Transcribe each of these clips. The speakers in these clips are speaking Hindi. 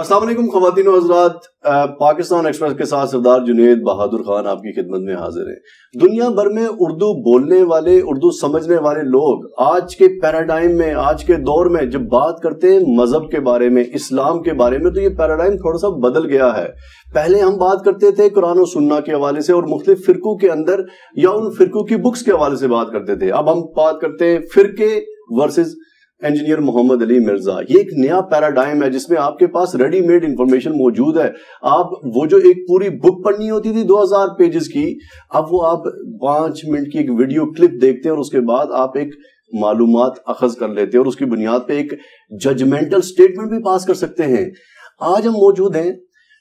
असलम खातिन हजरात पाकिस्तान एक्सप्रेस के साथ सरदार जुनेद बहादुर खान आपकी खिदमत में हाजिर हैं दुनिया भर में उर्दू बोलने वाले उर्दू समझने वाले लोग आज के पैराडाइम में आज के दौर में जब बात करते हैं मजहब के बारे में इस्लाम के बारे में तो ये पैराडाइम थोड़ा सा बदल गया है पहले हम बात करते थे कुरान और सुन्ना के हवाले से और मुख्तु फिरकों के अंदर या उन फिरकों की बुक्स के हवाले से बात करते थे अब हम बात करते हैं फिरके वर्सेज इंजीनियर मोहम्मद अली मिर्जा ये एक नया पैराडाइम है जिसमें आपके पास रेडीमेड इंफॉर्मेशन मौजूद है आप वो जो एक पूरी बुक पढ़नी होती थी 2000 पेजेस की अब वो आप पांच मिनट की एक वीडियो क्लिप देखते हैं और उसके बाद आप एक मालूम अखज कर लेते हैं और उसकी बुनियाद पर एक जजमेंटल स्टेटमेंट भी पास कर सकते हैं आज हम मौजूद हैं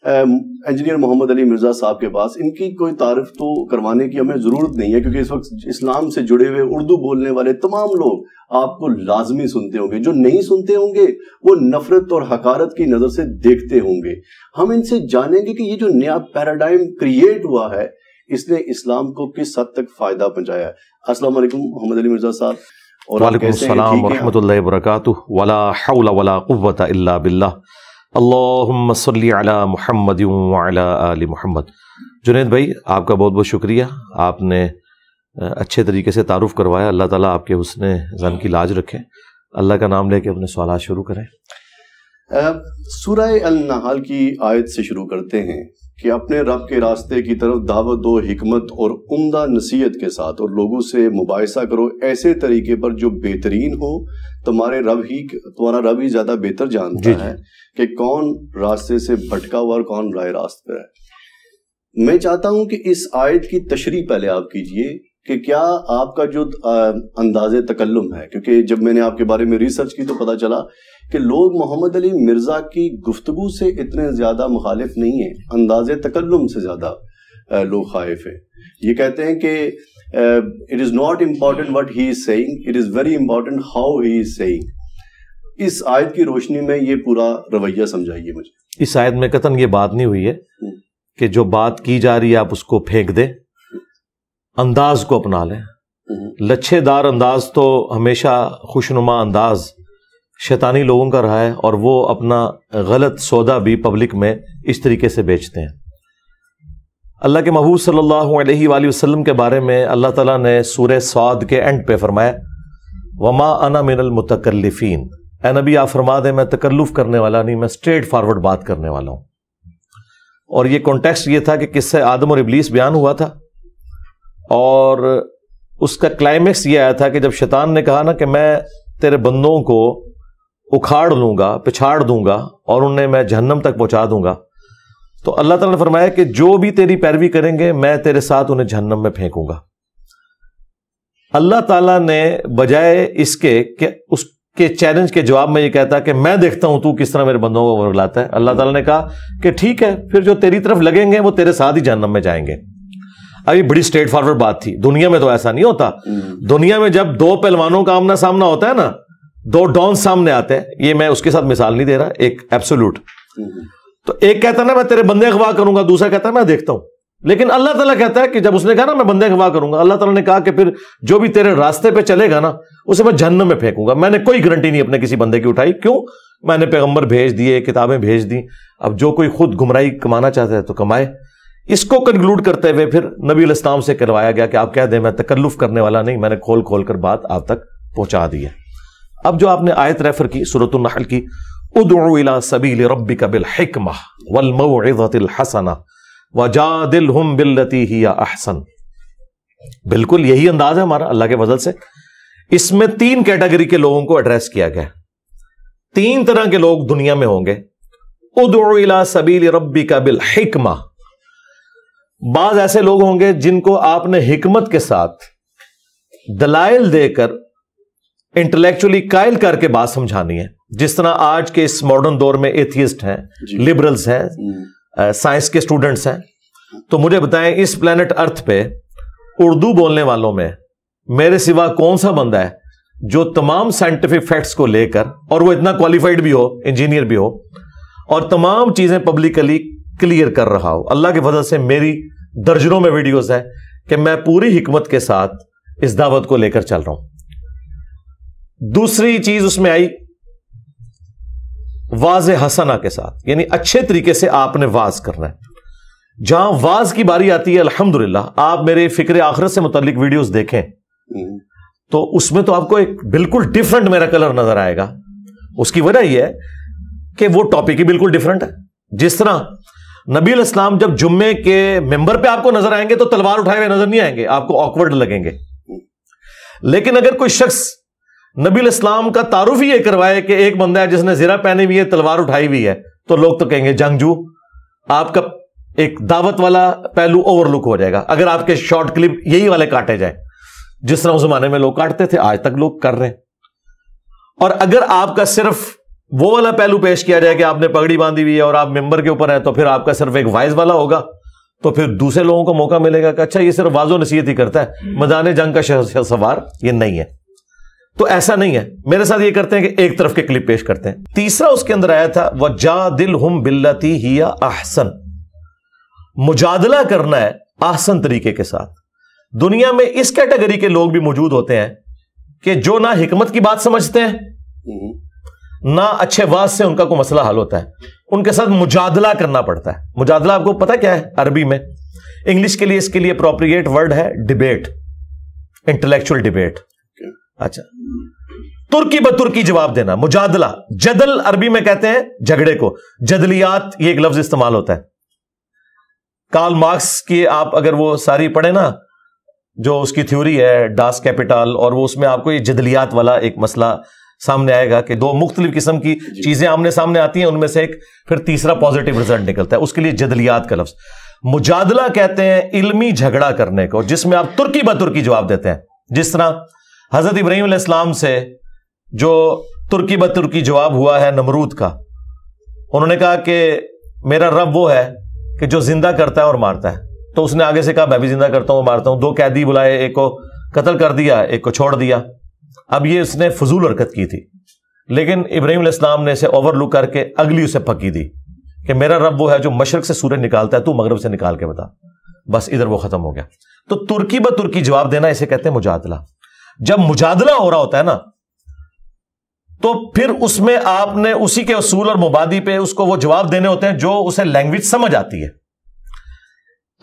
इंजीनियर मोहम्मद अली मिर्जा साहब के पास इनकी कोई तारीफ तो करवाने की हमें जरूरत नहीं है क्योंकि इस वक्त इस्लाम से जुड़े हुए उर्दू बोलने वाले तमाम लोग आपको लाजमी सुनते होंगे जो नहीं सुनते होंगे वो नफरत और हकारत की नजर से देखते होंगे हम इनसे जानेंगे कि ये जो नया पैराडाइम क्रिएट हुआ है इसने इस्लाम को किस हद तक फायदा पहुंचाया असल मोहम्मद अली मिर्जा साहब और वालेकुम वरहमत वाला हौला बिल्ला अल्लाम अला मोहम्मद आल जुनेद भाई आपका बहुत बहुत शुक्रिया आपने अच्छे तरीके से तारुफ़ करवाया अल्लाह ताला आपके उसने जन की लाज रखें अल्लाह का नाम लेके अपने सवाल शुरू करें सूर्य अल नहाल की आयत से शुरू करते हैं कि अपने रब के रास्ते की तरफ दावत दो हमत और उमदा नसीहत के साथ और लोगों से मुबासा करो ऐसे तरीके पर जो बेहतरीन हो तुम्हारे रब ही तुम्हारा रब ही ज़्यादा बेहतर जानता है कि कौन रास्ते से भटका हुआ और कौन राय रास्ते पर है मैं चाहता हूं कि इस आयत की तशरी पहले आप कीजिए कि क्या आपका जो अंदाज तकल्लुम है क्योंकि जब मैंने आपके बारे में रिसर्च की तो पता चला कि लोग मोहम्मद अली मिर्ज़ा की गुफ्तु से इतने ज़्यादा मुखालिफ नहीं हैं अंदाज तकल्लम से ज़्यादा लोग खाइफ हैं ये कहते हैं कि it is not important what he is saying it is very important how he is saying इस आयत की रोशनी में ये पूरा रवैया समझाइए मुझे इस आयत में कतन ये बात नहीं हुई है हम्म। कि जो बात की जा रही है आप उसको फेंक दें अंदाज को अपना लें हम्म। लच्छेदार अंदाज तो हमेशा खुशनुमा अंदाज शैतानी लोगों का रहा है और वो अपना गलत सौदा भी पब्लिक में इस तरीके से बेचते हैं अल्लाह के महबूब सल्लल्लाहु अलैहि वसल्लम के बारे में अल्लाह ताला ने सूर स्वाद के एंड पे फरमाया वमा अना मिनल मुतकल्लिफीन ए नबी आप फरमा दें मैं तकल्लुफ करने वाला नहीं मैं स्ट्रेट फॉरवर्ड बात करने वाला हूँ और ये कॉन्टेक्स्ट ये था कि किससे आदम और इबलीस बयान हुआ था और उसका क्लाइमेक्स ये आया था कि जब शैतान ने कहा ना कि मैं तेरे बंदों को उखाड़ लूंगा पिछाड़ दूंगा और उन्हें मैं जहन्नम तक पहुंचा दूंगा तो अल्लाह तला ने फरमाया कि जो भी तेरी पैरवी करेंगे मैं तेरे साथ उन्हें जहन्नम में फेंकूंगा अल्लाह तला ने बजाय इसके कि उसके चैलेंज के जवाब में यह कहता कि मैं देखता हूं तू किस तरह मेरे बंदों को बरगलाता है अल्लाह तला ने कहा कि ठीक है फिर जो तेरी तरफ लगेंगे वो तेरे साथ ही जहन्नम में जाएंगे अभी बड़ी स्ट्रेट फॉरवर्ड बात थी दुनिया में तो ऐसा नहीं होता हम्म। दुनिया में जब दो पहलवानों का आमना सामना होता है ना दो डॉन सामने आते हैं ये मैं उसके साथ मिसाल नहीं दे रहा एक एब्सोल्यूट तो एक कहता ना मैं तेरे बंदे अगवा करूंगा दूसरा कहता है मैं देखता हूं लेकिन अल्लाह ताला कहता है कि जब उसने कहा ना मैं बंदे अखवा करूंगा अल्लाह ताला ने कहा कि फिर जो भी तेरे रास्ते पे चलेगा ना उसे मैं जहन्नम में फेंकूंगा मैंने कोई गारंटी नहीं अपने किसी बंदे की उठाई क्यों मैंने पैगंबर भेज दिए किताबें भेज दी अब जो कोई खुद गुमराई कमाना चाहता है तो कमाए इसको कंक्लूड करते हुए फिर नबी इस्लाम से करवाया गया कि आप कह दें मैं तकल्लुफ करने वाला नहीं मैंने खोल खोल कर बात आप तक पहुंचा दी है अब जो आपने आयत रेफर की सूरत नहल की उदला सबील रबी का बिल हिकमा हसना वजा दिल हम बिल्लती अहसन बिल्कुल यही अंदाज है हमारा अल्लाह के फजल से इसमें तीन कैटेगरी के लोगों को एड्रेस किया गया तीन तरह के लोग दुनिया में होंगे उदोला सबील रबी का बिल हिकमा बाज ऐसे लोग होंगे जिनको आपने हिकमत के साथ दलाइल देकर इंटेलेक्चुअली कायल करके बात समझानी है जिस तरह आज के इस मॉडर्न दौर में एथियस्ट हैं लिबरल्स हैं साइंस हम्म। के स्टूडेंट्स हैं तो मुझे बताएं इस प्लेनेट अर्थ पे उर्दू बोलने वालों में मेरे सिवा कौन सा बंदा है जो तमाम साइंटिफिक फैक्ट्स को लेकर और वो इतना क्वालिफाइड भी हो इंजीनियर भी हो और तमाम चीजें पब्लिकली क्लियर कर रहा हो अल्लाह की वजह से मेरी दर्जनों में वीडियोस है कि मैं पूरी हिकमत के साथ इस दावत को लेकर चल रहा हूं दूसरी चीज उसमें आई वाज हसना के साथ यानी अच्छे तरीके से आपने वाज करना है जहां वाज की बारी आती है अल्हम्दुलिल्लाह आप मेरे फिक्र आखरत से मुतलिक वीडियोस देखें तो उसमें तो आपको एक बिल्कुल डिफरेंट मेरा कलर नजर आएगा उसकी वजह यह है कि वो टॉपिक ही बिल्कुल डिफरेंट है जिस तरह नबी इस्लाम जब जुम्मे के मेंबर पे आपको नजर आएंगे तो तलवार उठाए हुए नजर नहीं आएंगे आपको ऑकवर्ड लगेंगे लेकिन अगर कोई शख्स नबी इस्लाम का तारुफ ही ये करवाए कि एक बंदा है जिसने जिरा पहनी हुई है तलवार उठाई हुई है तो लोग तो कहेंगे जंगजू आपका एक दावत वाला पहलू ओवरलुक हो जाएगा अगर आपके शॉर्ट क्लिप यही वाले काटे जाए जिस तरह उस जमाने में लोग काटते थे आज तक लोग कर रहे हैं और अगर आपका सिर्फ वो वाला पहलू पेश किया जाए कि आपने पगड़ी बांधी हुई है और आप मेंबर के ऊपर है तो फिर आपका सिर्फ एक वाइज वाला होगा तो फिर दूसरे लोगों को मौका मिलेगा कि अच्छा ये सिर्फ वाजो नसीहत ही करता है मदान जंग का सवार ये नहीं है तो ऐसा नहीं है मेरे साथ ये करते हैं कि एक तरफ के क्लिप पेश करते हैं तीसरा उसके अंदर आया था वह जा दिल हम बिल्लती ही आहसन मुजादला करना है आसन तरीके के साथ दुनिया में इस कैटेगरी के लोग भी मौजूद होते हैं कि जो ना हिकमत की बात समझते हैं ना अच्छे वाज से उनका कोई मसला हल होता है उनके साथ मुजादला करना पड़ता है मुजादला आपको पता क्या है अरबी में इंग्लिश के लिए इसके लिए अप्रोप्रिएट वर्ड है डिबेट इंटेलेक्चुअल डिबेट अच्छा तुर्की ब तुर्की जवाब देना मुजादला जदल अरबी में कहते हैं झगड़े को जदलियात ये एक लफ्ज इस्तेमाल होता है कार्ल मार्क्स की आप अगर वो सारी पढ़े ना जो उसकी थ्योरी है डास कैपिटल और वो उसमें आपको ये जदलियात वाला एक मसला सामने आएगा कि दो मुख्तलिफ किस्म की चीजें आमने सामने आती हैं उनमें से एक फिर तीसरा पॉजिटिव रिजल्ट निकलता है उसके लिए जदलियात का लफ्ज मुजादला कहते हैं इलमी झगड़ा करने को जिसमें आप तुर्की ब तुर्की जवाब देते हैं जिस तरह हजरत इब्राहिम इस्लाम से जो तुर्की ब तुर्की जवाब हुआ है नमरूद का उन्होंने कहा कि मेरा रब वो है कि जो जिंदा करता है और मारता है तो उसने आगे से कहा मैं भी जिंदा करता हूँ मारता हूं दो कैदी बुलाए एक को कत्ल कर दिया एक को छोड़ दिया अब ये उसने फजूल हरकत की थी लेकिन इब्राहिम इस्लाम ने इसे ओवरलुक करके अगली उसे पकी दी कि मेरा रब वो है जो मशरक से सूरज निकालता है तू मगरब से निकाल के बता बस इधर वो खत्म हो गया तो तुर्की ब तुर्की जवाब देना इसे कहते हैं मुजातला जब मुजादला हो रहा होता है ना तो फिर उसमें आपने उसी के असूल और मुबादी पे उसको वो जवाब देने होते हैं जो उसे लैंग्वेज समझ आती है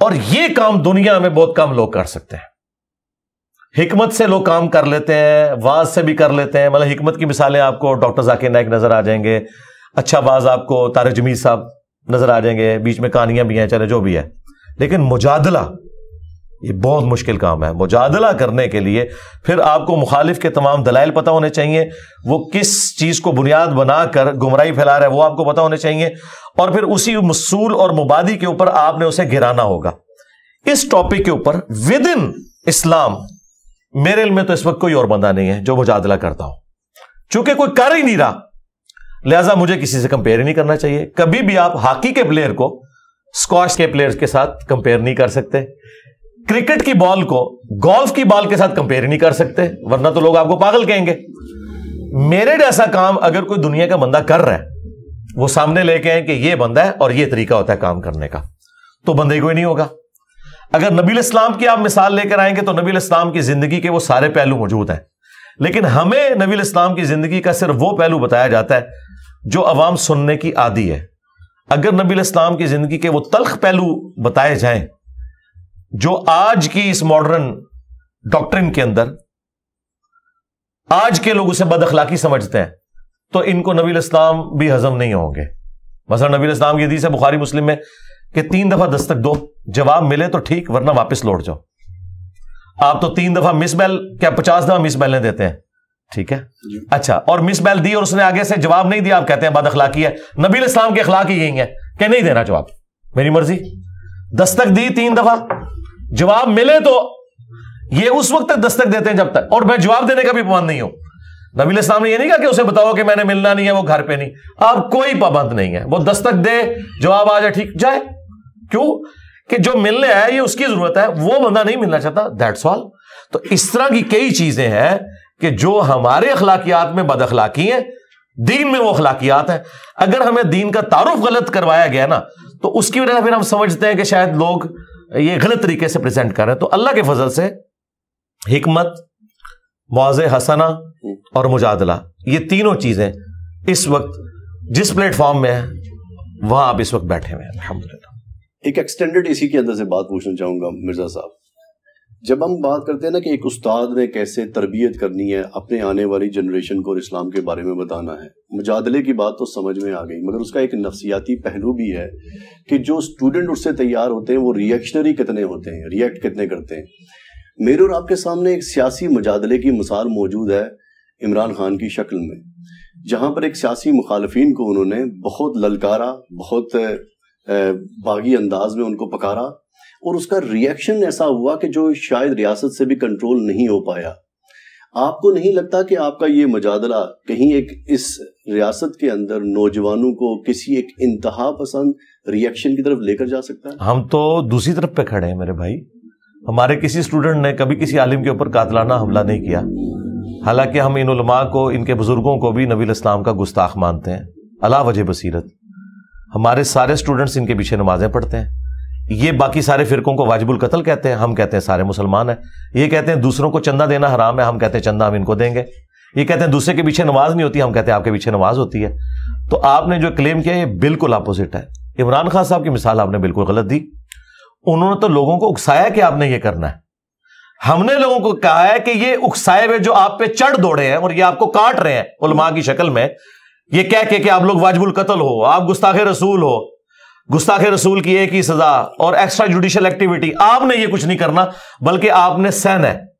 और ये काम दुनिया में बहुत कम लोग कर सकते हैं हिकमत से लोग काम कर लेते हैं वाज से भी कर लेते हैं मतलब हिकमत की मिसालें आपको डॉक्टर जाकिर नायक नजर आ जाएंगे अच्छा वाज आपको तारे जमीर साहब नजर आ जाएंगे बीच में कहानियां भी हैं चले जो भी है लेकिन मुजादला ये बहुत मुश्किल काम है मुजादला करने के लिए फिर आपको मुखालिफ के तमाम दलाइल पता होने चाहिए वो किस चीज़ को बुनियाद बनाकर गुमराही फैला रहा है वो आपको पता होने चाहिए और फिर उसी मसूल और मुबादी के ऊपर आपने उसे गिराना होगा इस टॉपिक के ऊपर विद इन इस्लाम मेरे में तो इस वक्त कोई और बंदा नहीं है जो मुजादला करता हो चूंकि कोई कर ही नहीं रहा लिहाजा मुझे किसी से कंपेयर ही नहीं करना चाहिए कभी भी आप हॉकी के प्लेयर को स्कॉश के प्लेयर्स के साथ कंपेयर नहीं कर सकते क्रिकेट की बॉल को गोल्फ की बॉल के साथ कंपेयर नहीं कर सकते वरना तो लोग आपको पागल कहेंगे मेरे जैसा काम अगर कोई दुनिया का बंदा कर रहा है वो सामने लेके आए कि ये बंदा है और ये तरीका होता है काम करने का तो बंदे कोई नहीं होगा अगर नबील इस्लाम की आप मिसाल लेकर आएंगे तो नबील इस्लाम की जिंदगी के वो सारे पहलू मौजूद हैं लेकिन हमें नबील इस्लाम की जिंदगी का सिर्फ वो पहलू बताया जाता है जो अवाम सुनने की आदि है अगर नबील इस्लाम की जिंदगी के वो तलख पहलू बताए जाएं जो आज की इस मॉडर्न डॉक्ट्रिन के अंदर आज के लोग उसे बद अखलाकी समझते हैं तो इनको नबी इस्लाम भी हजम नहीं होंगे मसलन नबी इस्लाम की हदीस है बुखारी मुस्लिम में कि तीन दफा दस्तक दो जवाब मिले तो ठीक वरना वापस लौट जाओ आप तो तीन दफा मिस बैल क्या पचास दफा मिस बैलें देते हैं ठीक है अच्छा और मिस बैल दी और उसने आगे से जवाब नहीं दिया आप कहते हैं बद अखलाकी है नबी इस्लाम के अखलाक ही यही है क्या नहीं देना जवाब मेरी मर्जी दस्तक दी तीन दफा जवाब मिले तो ये उस वक्त तक दस्तक देते हैं जब तक और मैं जवाब देने का भी पाबंद नहीं हूं नबील इस्लाम ने यह नहीं कहा कि उसे बताओ कि मैंने मिलना नहीं है वो घर पे नहीं अब कोई पाबंद नहीं है वो दस्तक दे जवाब आ जाए ठीक जाए क्यों कि जो मिलने आया ये उसकी जरूरत है वो बंदा नहीं मिलना चाहता दैट्स ऑल तो इस तरह की कई चीजें हैं कि जो हमारे अखलाकियात में बद अखलाकी है दीन में वो अखलाकियात है अगर हमें दीन का तारुफ गलत करवाया गया ना तो उसकी वजह से फिर हम समझते हैं कि शायद लोग ये गलत तरीके से प्रेजेंट कर रहे हैं तो अल्लाह के फजल से हिकमत मुआज हसना और मुजादला ये तीनों चीज़ें इस वक्त जिस प्लेटफॉर्म में है वहां आप इस वक्त बैठे हुए हैं अलहमदिल्ला एक एक्सटेंडेड इसी के अंदर से बात पूछना चाहूंगा मिर्जा साहब जब हम बात करते हैं ना कि एक उस्ताद ने कैसे तरबियत करनी है अपने आने वाली जनरेशन को और इस्लाम के बारे में बताना है मुजादले की बात तो समझ में आ गई मगर उसका एक नफसियाती पहलू भी है कि जो स्टूडेंट उससे तैयार होते हैं वो रिएक्शनरी कितने होते हैं रिएक्ट कितने करते हैं मेरे और आपके सामने एक सियासी मुजादले की मिसाल मौजूद है इमरान खान की शक्ल में जहाँ पर एक सियासी मुखालफन को उन्होंने बहुत ललकारा बहुत बागी अंदाज में उनको पकारा और उसका रिएक्शन ऐसा हुआ कि जो शायद रियासत से भी कंट्रोल नहीं हो पाया आपको नहीं लगता कि आपका ये मजादला कहीं एक इस रियासत के अंदर नौजवानों को किसी एक इंतहा पसंद रिएक्शन की तरफ लेकर जा सकता है हम तो दूसरी तरफ पे खड़े हैं मेरे भाई हमारे किसी स्टूडेंट ने कभी किसी आलिम के ऊपर कातलाना हमला नहीं किया हालांकि हम इन उलमा को इनके बुजुर्गों को भी नबील इस्लाम का गुस्ताख मानते हैं अला वजह बसीरत हमारे सारे स्टूडेंट्स इनके पीछे नमाजें पढ़ते हैं ये बाकी सारे फिरकों को वाजिबुल कत्ल कहते हैं हम कहते हैं सारे मुसलमान हैं ये कहते हैं दूसरों को चंदा देना हराम है हम कहते हैं चंदा हम इनको देंगे ये कहते हैं दूसरे के पीछे नमाज नहीं होती हम कहते हैं आपके पीछे नमाज होती है तो आपने जो क्लेम किया ये बिल्कुल अपोजिट है इमरान खान साहब की मिसाल आपने बिल्कुल गलत दी उन्होंने तो लोगों को उकसाया कि आपने ये करना है हमने लोगों को कहा है कि ये उकसाए हुए जो आप पे चढ़ दौड़े हैं और ये आपको काट रहे हैं उलमा की शक्ल में ये कह के कि आप लोग वाजबुल कत्ल हो आप गुस्ताखे रसूल हो गुस्ताखे रसूल की एक ही सजा और एक्स्ट्रा जुडिशियल एक्टिविटी आपने ये कुछ नहीं करना बल्कि आपने सहना है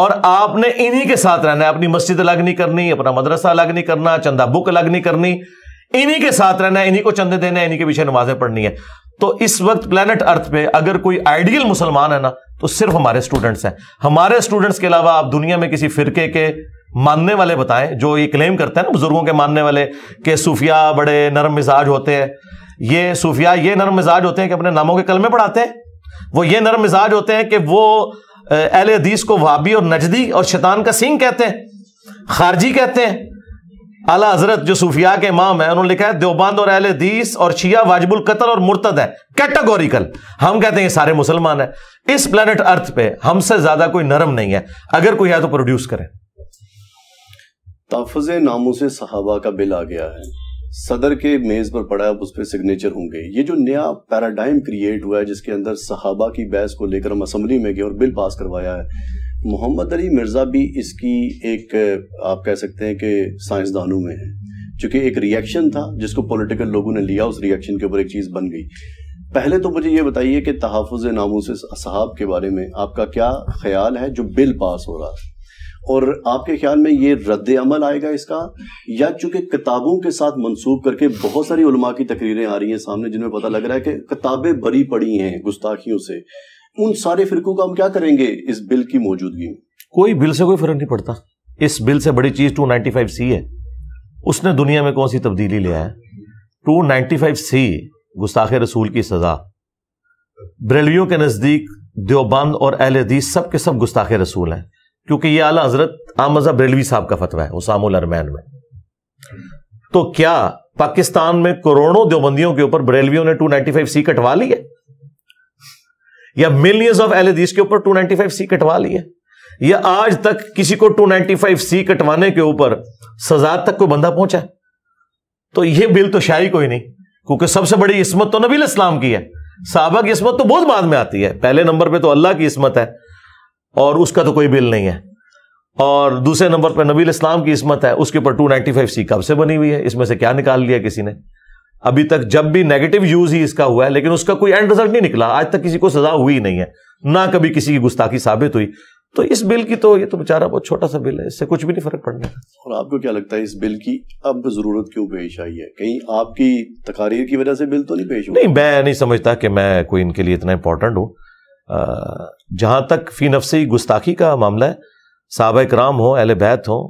और आपने इन्हीं के साथ रहना है अपनी मस्जिद अलग नहीं करनी अपना मदरसा अलग नहीं करना चंदा बुक अलग नहीं करनी इन्हीं के साथ रहना है इन्हीं को चंदे देना इन्हीं के पीछे नमाजें पढ़नी है तो इस वक्त प्लेनेट अर्थ पे अगर कोई आइडियल मुसलमान है ना तो सिर्फ हमारे स्टूडेंट्स हैं हमारे स्टूडेंट्स के अलावा आप दुनिया में किसी फिरके के मानने वाले बताएं जो ये क्लेम करते हैं ना बुजुर्गों के मानने वाले के सूफिया बड़े नरम मिजाज होते हैं ये सूफिया ये नरम मिजाज होते हैं कि अपने नामों के में पढ़ाते हैं वो ये नरम मिजाज होते हैं कि वो अहल हदीस को वाबी और नजदी और शैतान का सिंह कहते हैं खारजी कहते हैं अला हजरत जो सूफिया के इमाम है उन्होंने लिखा है देवबंद और अहल हदीस और शिया वाजिबुल कतल और मुर्तद है कैटेगोरिकल हम कहते हैं सारे मुसलमान है इस प्लेनेट अर्थ पे हमसे ज्यादा कोई नरम नहीं है अगर कोई है तो प्रोड्यूस करें तहफ़ नामों से सहाबा का बिल आ गया है सदर के मेज पर पड़ा है उस पर सिग्नेचर होंगे ये जो नया पैराडाइम क्रिएट हुआ है जिसके अंदर सहाबा की बहस को लेकर हम असम्बली में गए और बिल पास करवाया है मोहम्मद अली मिर्ज़ा भी इसकी एक आप कह सकते हैं कि साइंसदानों में है चूंकि एक रिएक्शन था जिसको पॉलिटिकल लोगों ने लिया उस रिएक्शन के ऊपर एक चीज़ बन गई पहले तो मुझे ये बताइए कि तहफ़ नामों से साहब के बारे में आपका क्या ख्याल है जो बिल पास हो रहा है और आपके ख्याल में ये रद्द अमल आएगा इसका या चूंकि किताबों के साथ मंसूब करके बहुत सारी उलमा की तकरीरें आ रही हैं सामने जिनमें पता लग रहा है कि किताबें भरी पड़ी हैं गुस्ताखियों से उन सारे फिरकों का हम क्या करेंगे इस बिल की मौजूदगी में कोई बिल से कोई फर्क नहीं पड़ता इस बिल से बड़ी चीज टू सी है उसने दुनिया में कौन सी तब्दीली लिया है टू सी गुस्ताख रसूल की सजा ब्रेलवियों के नजदीक देवबंद और अहल सबके सब के सब रसूल हैं क्योंकि ये आला हजरत आम मजहब रेलवी साहब का फतवा है उसामुल अरमैन में तो क्या पाकिस्तान में करोड़ों देवबंदियों के ऊपर बरेलवियों ने 295 सी कटवा ली है या मिलियंस ऑफ एलदीस के ऊपर 295 सी कटवा ली है या आज तक किसी को 295 सी कटवाने के ऊपर सजा तक कोई बंदा पहुंचा है तो यह बिल तो शायद कोई नहीं क्योंकि सबसे बड़ी इसमत तो नबील इस्लाम की है साहबा की इसमत तो बहुत बाद में आती है पहले नंबर पर तो अल्लाह की इसमत है और उसका तो कोई बिल नहीं है और दूसरे नंबर पर नबील इस्लाम की इसमत है उसके ऊपर टू नाइन्टी फाइव सी कब से बनी हुई है इसमें से क्या निकाल लिया किसी ने अभी तक जब भी नेगेटिव यूज ही इसका हुआ है लेकिन उसका कोई एंड रिजल्ट नहीं निकला आज तक किसी को सजा हुई नहीं है ना कभी किसी की गुस्ताखी साबित हुई तो इस बिल की तो ये तो बेचारा बहुत छोटा सा बिल है इससे कुछ भी नहीं फर्क पड़ने का और आपको क्या लगता है इस बिल की अब जरूरत क्यों पेश आई है कहीं आपकी तकारीर की वजह से बिल तो नहीं पेश नहीं मैं नहीं समझता कि मैं कोई इनके लिए इतना इंपॉर्टेंट हूँ जहाँ तक फ़ी नफसी गुस्ताखी का मामला है साहब कराम हो अहल बैत हो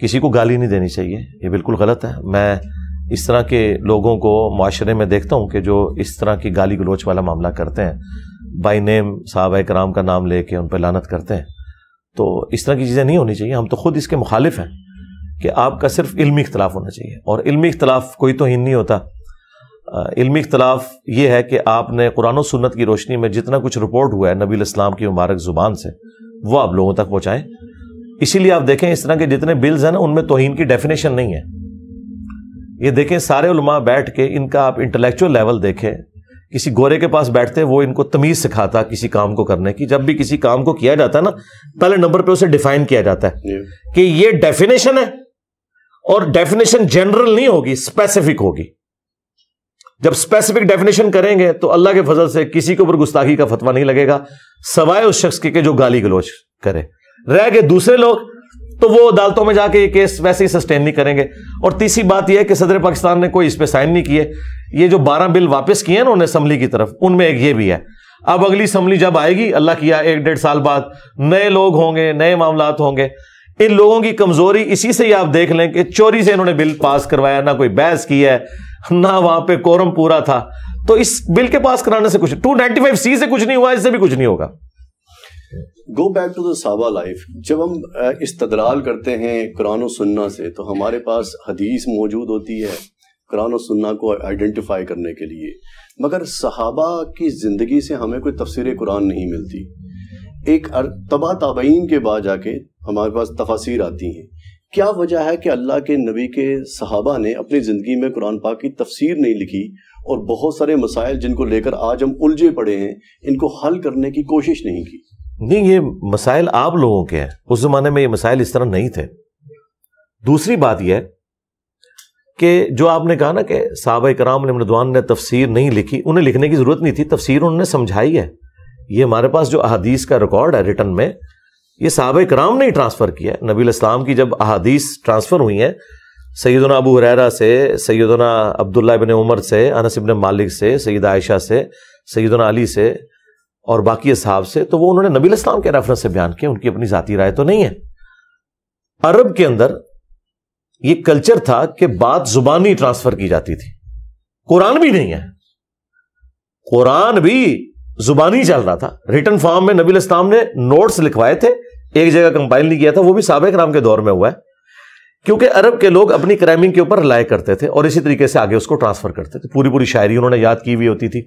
किसी को गाली नहीं देनी चाहिए ये बिल्कुल गलत है मैं इस तरह के लोगों को माशरे में देखता हूँ कि जो इस तरह की गाली गलोच वाला मामला करते हैं बाई नेम साहब कराम का नाम ले कर उन पर लानत करते हैं तो इस तरह की चीज़ें नहीं होनी चाहिए हम तो खुद इसके मुखालिफ हैं कि आपका सिर्फ इल्मी इख्तलाफ होना चाहिए और इल्मी इख्तलाफ कोई तो हिन नहीं होता इल्मी इख्तलाफ ये है कि आपने कुरान सुन्नत की रोशनी में जितना कुछ रिपोर्ट हुआ है नबी इस्लाम की मुबारक ज़ुबान से वह आप लोगों तक पहुंचाएं इसीलिए आप देखें इस तरह के जितने बिल्स हैं ना उनमें तोहन की डेफिनेशन नहीं है ये देखें सारे उलमा बैठ के इनका आप इंटेलेक्चुअल लेवल देखें किसी गोरे के पास बैठते वो इनको तमीज़ सिखाता किसी काम को करने की जब भी किसी काम को किया जाता है ना पहले नंबर पे उसे डिफाइन किया जाता है कि ये डेफिनेशन है और डेफिनेशन जनरल नहीं होगी स्पेसिफिक होगी जब स्पेसिफिक डेफिनेशन करेंगे तो अल्लाह के फजल से किसी के ऊपर गुस्ताखी का फतवा नहीं लगेगा सवाए उस शख्स के, के जो गाली गलोच करे रह गए दूसरे लोग तो वो अदालतों में जाके ये केस वैसे ही सस्टेन नहीं करेंगे और तीसरी बात यह है कि सदर पाकिस्तान ने कोई इस पर साइन नहीं किए ये जो बारह बिल वापस किए ना उन्होंने असम्बली की तरफ उनमें एक ये भी है अब अगली असम्बली जब आएगी अल्लाह किया एक डेढ़ साल बाद नए लोग होंगे नए मामला होंगे इन लोगों की कमजोरी इसी से ही आप देख लें कि चोरी से इन्होंने बिल पास करवाया ना कोई बहस की है ना वहां पे कोरम पूरा था तो इस बिल के पास कराने से कुछ टू नाइनटी फाइव सी से कुछ नहीं हुआ इससे भी कुछ नहीं होगा go back to the life जब हम इस्तदलाल करते हैं कुरान सुन्ना से तो हमारे पास हदीस मौजूद होती है कुरान सुन्ना को आइडेंटिफाई करने के लिए मगर सहाबा की ज़िंदगी से हमें कोई तफसर कुरान नहीं मिलती एक तबा तबाइन के बाद जाके हमारे पास तफासिर आती हैं क्या वजह है कि अल्लाह के नबी के सहाबा ने अपनी ज़िंदगी में कुरान पाक की तफसीर नहीं लिखी और बहुत सारे मसाइल जिनको लेकर आज हम उलझे पड़े हैं इनको हल करने की कोशिश नहीं की नहीं ये मसाइल आप लोगों के हैं उस ज़माने में ये मसाइल इस तरह नहीं थे दूसरी बात यह कि जो आपने कहा ना कि साहब कराम इमरदवान ने तफसीर नहीं लिखी उन्हें लिखने की ज़रूरत नहीं थी तफसीर उन्होंने समझाई है ये हमारे पास जो अहदीस का रिकॉर्ड है रिटर्न में ये साहब कराम ने ट्रांसफ़र किया है नबी इस्लाम की जब अहादीस ट्रांसफ़र हुई है सैदना अबू हरेरा से सैदना अब्दुल्ला बिन उमर से अनस इबन मालिक से सैद आयशा से सैदना अली से और बाकी साहब से तो वो उन्होंने नबी इस्लाम के रेफरेंस से बयान किया उनकी अपनी ज़ाती राय तो नहीं है अरब के अंदर ये कल्चर था कि बात जुबानी ट्रांसफ़र की जाती थी कुरान भी नहीं है कुरान भी जुबानी चल रहा था रिटर्न फॉर्म में नबी इस्लाम ने नोट्स लिखवाए थे एक जगह कंपाइल नहीं किया था वो भी साबिक राम के दौर में हुआ है क्योंकि अरब के लोग अपनी क्राइमिंग के ऊपर रिलाय करते थे और इसी तरीके से आगे उसको ट्रांसफर करते थे पूरी पूरी शायरी उन्होंने याद की हुई होती थी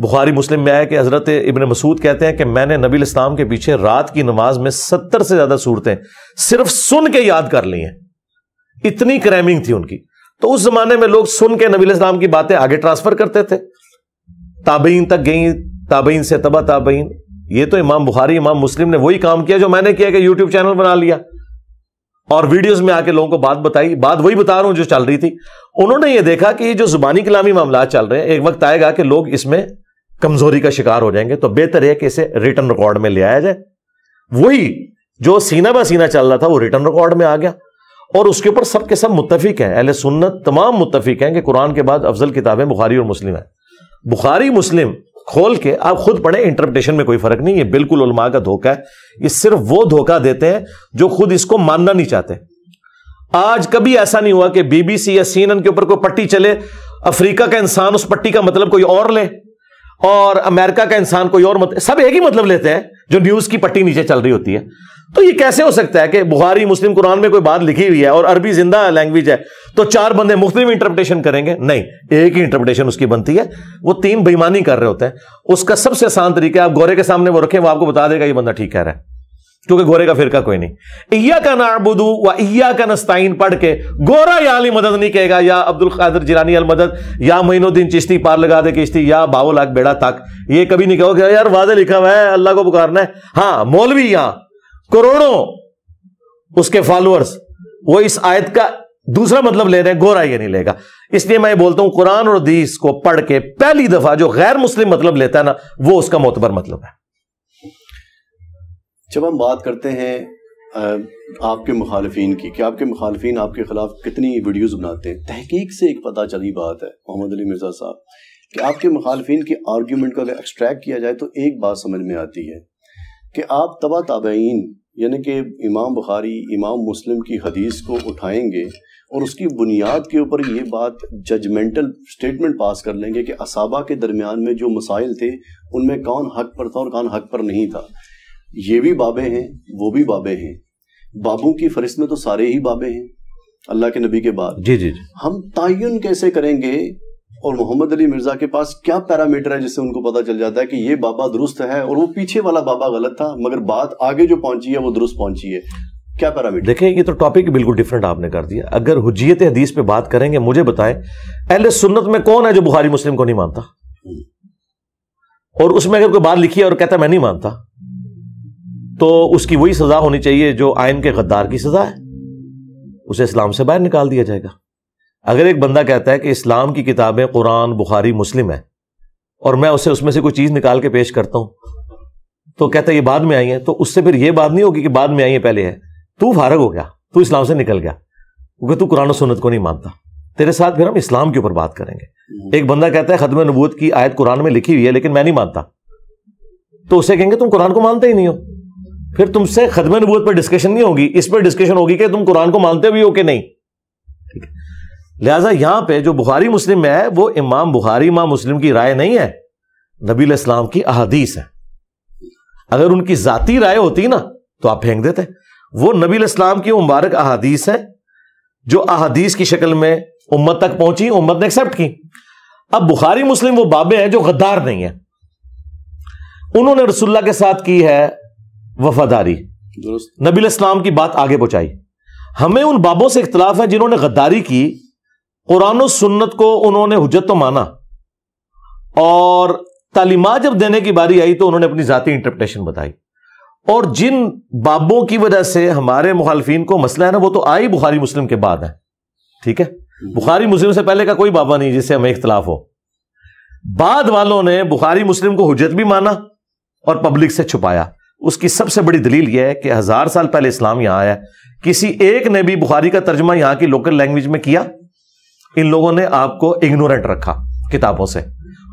बुखारी मुस्लिम में आया कि हजरत इबन मसूद कहते हैं कि मैंने नबी इस्लाम के पीछे रात की नमाज में सत्तर से ज्यादा सूरतें सिर्फ सुन के याद कर ली हैं इतनी क्राइमिंग थी उनकी तो उस जमाने में लोग सुन के नबी इस्लाम की बातें आगे ट्रांसफर करते थे ताबीन तक गई ताबीन से तबा ताबीन ये तो इमाम बुखारी इमाम मुस्लिम ने वही काम किया जो मैंने किया कि यूट्यूब चैनल बना लिया और वीडियोस में आके लोगों को बात बताई बात वही बता रहा हूं जो चल रही थी उन्होंने ये देखा कि ये जो जुबानी कलामी मामला चल रहे हैं एक वक्त आएगा कि लोग इसमें कमजोरी का शिकार हो जाएंगे तो बेहतर है कि इसे रिटर्न रिकॉर्ड में ले आया जाए वही जो सीना बा सीना चल रहा था वो रिटर्न रिकॉर्ड में आ गया और उसके ऊपर सब के सब मुतफिक हैं अहले सुन्नत तमाम मुतफिक हैं कि कुरान के बाद अफजल किताबें बुखारी और मुस्लिम है बुखारी मुस्लिम खोल के आप खुद पढ़े इंटरप्रिटेशन में कोई फर्क नहीं ये बिल्कुल उलमा का धोखा है ये सिर्फ वो धोखा देते हैं जो खुद इसको मानना नहीं चाहते आज कभी ऐसा नहीं हुआ कि बीबीसी या सीएनएन के ऊपर कोई पट्टी चले अफ्रीका का इंसान उस पट्टी का मतलब कोई और ले और अमेरिका का इंसान कोई और मतलब सब एक ही मतलब लेते हैं जो न्यूज की पट्टी नीचे चल रही होती है तो ये कैसे हो सकता है कि बुहारी मुस्लिम कुरान में कोई बात लिखी हुई है और अरबी जिंदा लैंग्वेज है तो चार बंदे मुख्तलिफ इंटरप्रिटेशन करेंगे नहीं एक ही इंटरप्रिटेशन उसकी बनती है वो तीन बेईमानी कर रहे होते हैं उसका सबसे आसान तरीका आप गोरे के सामने वो रखें वो आपको बता देगा ये बंदा ठीक कह रहा है क्योंकि गोरे का फिरका कोई नहीं इया का नाबुदू व इया का नस्ताइन पढ़ के गोरा या अली मदद नहीं कहेगा या अब्दुल कादिर जिलानी अल मदद या मोइनुद्दीन चिश्ती पार लगा दे किश्ती या बावो लाख बेड़ा तक ये कभी नहीं कहोगे यार वादे लिखा हुआ है अल्लाह को पुकारना है हाँ मौलवी यहां करोड़ों उसके फॉलोअर्स वो इस आयत का दूसरा मतलब ले रहे हैं गोरा ये नहीं लेगा इसलिए मैं बोलता हूं कुरान और दीस को पढ़ के पहली दफा जो गैर मुस्लिम मतलब लेता है ना वो उसका मोतबर मतलब है जब हम बात करते हैं आपके मुखालफन की कि आपके मुखालफन आपके खिलाफ कितनी वीडियोज बनाते हैं तहकीक से एक पता चली बात है मोहम्मद अली मिर्जा साहब कि आपके मुखालफी के आर्ग्यूमेंट को अगर एक्सट्रैक्ट किया जाए तो एक बात समझ में आती है कि आप तबा ताबेन यानी कि इमाम बुखारी इमाम मुस्लिम की हदीस को उठाएंगे और उसकी बुनियाद के ऊपर ये बात जजमेंटल स्टेटमेंट पास कर लेंगे कि असाबा के दरमियान में जो मसाइल थे उनमें कौन हक पर था और कौन हक पर नहीं था ये भी बाबे हैं वो भी बाबे हैं बाबू की फहरिस्त में तो सारे ही बाबे हैं अल्लाह के नबी के बाद जी जी हम तयन कैसे करेंगे और मोहम्मद अली मिर्जा के पास क्या पैरामीटर है जिससे उनको पता चल जाता है कि ये बाबा दुरुस्त है और वो पीछे वाला बाबा गलत था मगर बात आगे जो पहुंची है वो दुरुस्त पहुंची है क्या पैरामीटर देखिए ये तो टॉपिक बिल्कुल डिफरेंट आपने कर दिया अगर हुजियत हदीस पे बात करेंगे मुझे बताएं अहले सुन्नत में कौन है जो बुखारी मुस्लिम को नहीं मानता और उसमें अगर कोई बात लिखी है और कहता मैं नहीं मानता तो उसकी वही सजा होनी चाहिए जो आयन के गद्दार की सजा है उसे इस्लाम से बाहर निकाल दिया जाएगा अगर एक बंदा कहता है कि इस्लाम की किताबें कुरान बुखारी मुस्लिम है और मैं उसे उसमें से कोई चीज़ निकाल के पेश करता हूं तो कहता है ये बाद में आई है तो उससे फिर ये बात नहीं होगी कि बाद में आई है पहले है तू फारग हो गया तू इस्लाम से निकल गया क्योंकि तू कुरान सुनत को नहीं मानता तेरे साथ फिर हम इस्लाम के ऊपर बात करेंगे हम्म। एक बंदा कहता है खदम नबूत की आयत कुरान में लिखी हुई है लेकिन मैं नहीं मानता तो उसे कहेंगे तुम कुरान को मानते ही नहीं हो फिर तुमसे खदम नबूत पर डिस्कशन नहीं होगी इस पर डिस्कशन होगी कि तुम कुरान को मानते भी हो कि नहीं ठीक है लिहाजा यहां पे जो बुखारी मुस्लिम में है वो इमाम बुखारी इमाम मुस्लिम की राय नहीं है नबी इस्लाम की अहादीस है अगर उनकी जाती राय होती ना तो आप फेंक देते वो नबी इस्लाम की मुबारक अहादीस है जो अहादीस की शक्ल में उम्मत तक पहुंची उम्मत ने एक्सेप्ट की अब बुखारी मुस्लिम वो बाबे हैं जो गद्दार नहीं है उन्होंने रसुल्ला के साथ की है वफादारी नबी इस्लाम की बात आगे पहुंचाई हमें उन बाबों से इख्तलाफ है जिन्होंने गद्दारी की कुरान सुन्नत को उन्होंने हजत तो माना और तालीमत जब देने की बारी आई तो उन्होंने अपनी ज़ाती इंटरप्रटेशन बताई और जिन बाबों की वजह से हमारे मुखालफिन को मसला है ना वो तो आई बुखारी मुस्लिम के बाद है ठीक है बुखारी मुस्लिम से पहले का कोई बाबा नहीं जिससे हमें इख्तलाफ हो बाद वालों ने बुखारी मुस्लिम को हजत भी माना और पब्लिक से छुपाया उसकी सबसे बड़ी दलील यह है कि हजार साल पहले इस्लाम यहां आया किसी एक ने भी बुखारी का तर्जमा यहां की लोकल लैंग्वेज में किया इन लोगों ने आपको इग्नोरेंट रखा किताबों से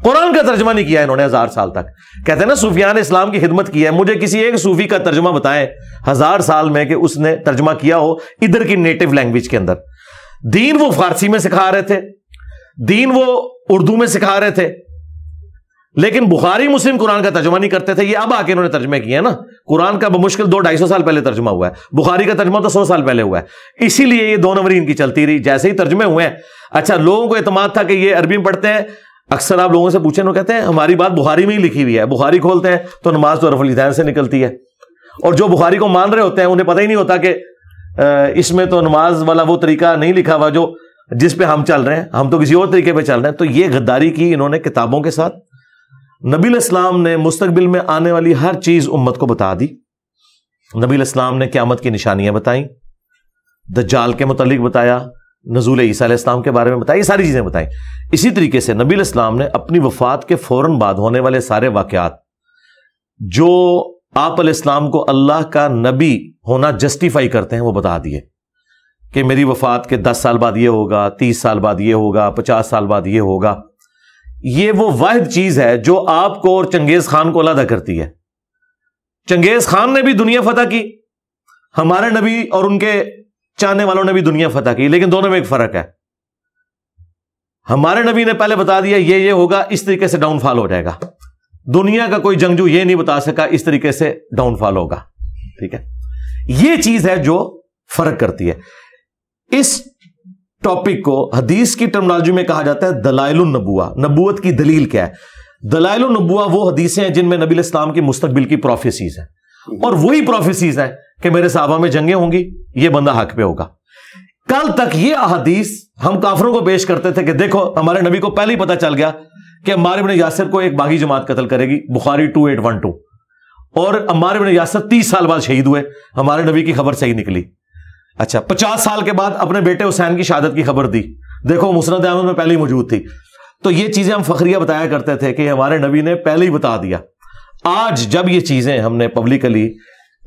कुरान का तर्जमा नहीं किया इन्होंने हजार साल तक कहते हैं ना सूफिया ने इस्लाम की खिदमत की है मुझे किसी एक सूफी का तर्जमा बताएं हजार साल में कि उसने तर्जमा किया हो इधर की नेटिव लैंग्वेज के अंदर दीन वो फारसी में सिखा रहे थे दीन वो उर्दू में सिखा रहे थे लेकिन बुखारी मुस्लिम कुरान का तर्जमा नहीं करते थे ये अब आके इन्होंने तर्जमे किया ना कुरान का मुश्किल दो ढाई सौ साल पहले तर्जमा हुआ है बुखारी का तर्जमा तो सौ साल पहले हुआ है इसीलिए ये दो नंबरी इनकी चलती रही जैसे ही तर्जमे हुए हैं अच्छा लोगों को एतमाद था कि ये अरबी पढ़ते हैं अक्सर आप लोगों से पूछे ना कहते हैं हमारी बात बुखारी में ही लिखी हुई है बुखारी खोलते हैं तो नमाज तो धैन से निकलती है और जो बुखारी को मान रहे होते हैं उन्हें पता ही नहीं होता कि इसमें तो नमाज वाला वो तरीका नहीं लिखा हुआ जो जिसपे हम चल रहे हैं हम तो किसी और तरीके पर चल रहे हैं तो ये गद्दारी की इन्होंने किताबों के साथ नबी इस्लाम ने मुस्तबिल में आने वाली हर चीज उम्मत को बता दी नबी इस्लाम ने क्यामत की निशानियां बताई जाल के मतलब बताया नजूल ईसा इस्लाम के बारे में ये सारी चीज़ें बताई इसी तरीके से नबी इस्लाम ने अपनी वफात के फौरन बाद होने वाले सारे वाकत जो आप इस्लाम को अल्लाह का नबी होना जस्टिफाई करते हैं वो बता दिए कि मेरी वफात के दस साल बाद ये होगा तीस साल बाद ये होगा पचास साल बाद ये होगा ये वो वाहिद चीज है जो आपको और चंगेज खान को अलादा करती है चंगेज खान ने भी दुनिया फतेह की हमारे नबी और उनके चाहने वालों ने भी दुनिया फतेह की लेकिन दोनों में एक फर्क है हमारे नबी ने पहले बता दिया ये ये होगा इस तरीके से डाउनफॉल हो जाएगा दुनिया का कोई जंगजू ये नहीं बता सका इस तरीके से डाउनफॉल होगा ठीक है ये चीज है जो फर्क करती है इस टॉपिक को हदीस की टर्मनोलॉजी में कहा जाता है दलाइल नबुआ नबूत की दलील क्या है दलाइल नबुआ वो हदीसें हैं जिनमें नबी इस्लाम की मुस्तबिल की प्रोफेसीज हैं और वही प्रोफेसीज हैं कि मेरे साहबा में जंगे होंगी ये बंदा हक पे होगा कल तक ये अहदीस हम काफरों को पेश करते थे कि देखो हमारे नबी को पहले ही पता चल गया कि अम्मार इबन यासर को एक बागी जमात कत्ल करेगी Bukhari two eight one two और हमारे इबन यासर तीस साल बाद शहीद हुए हमारे नबी की खबर सही निकली अच्छा पचास साल के बाद अपने बेटे हुसैन की शहादत की खबर दी देखो मुसरत अहमद में पहले ही मौजूद थी तो ये चीजें हम फखरिया बताया करते थे कि हमारे नबी ने पहले ही बता दिया आज जब ये चीजें हमने पब्लिकली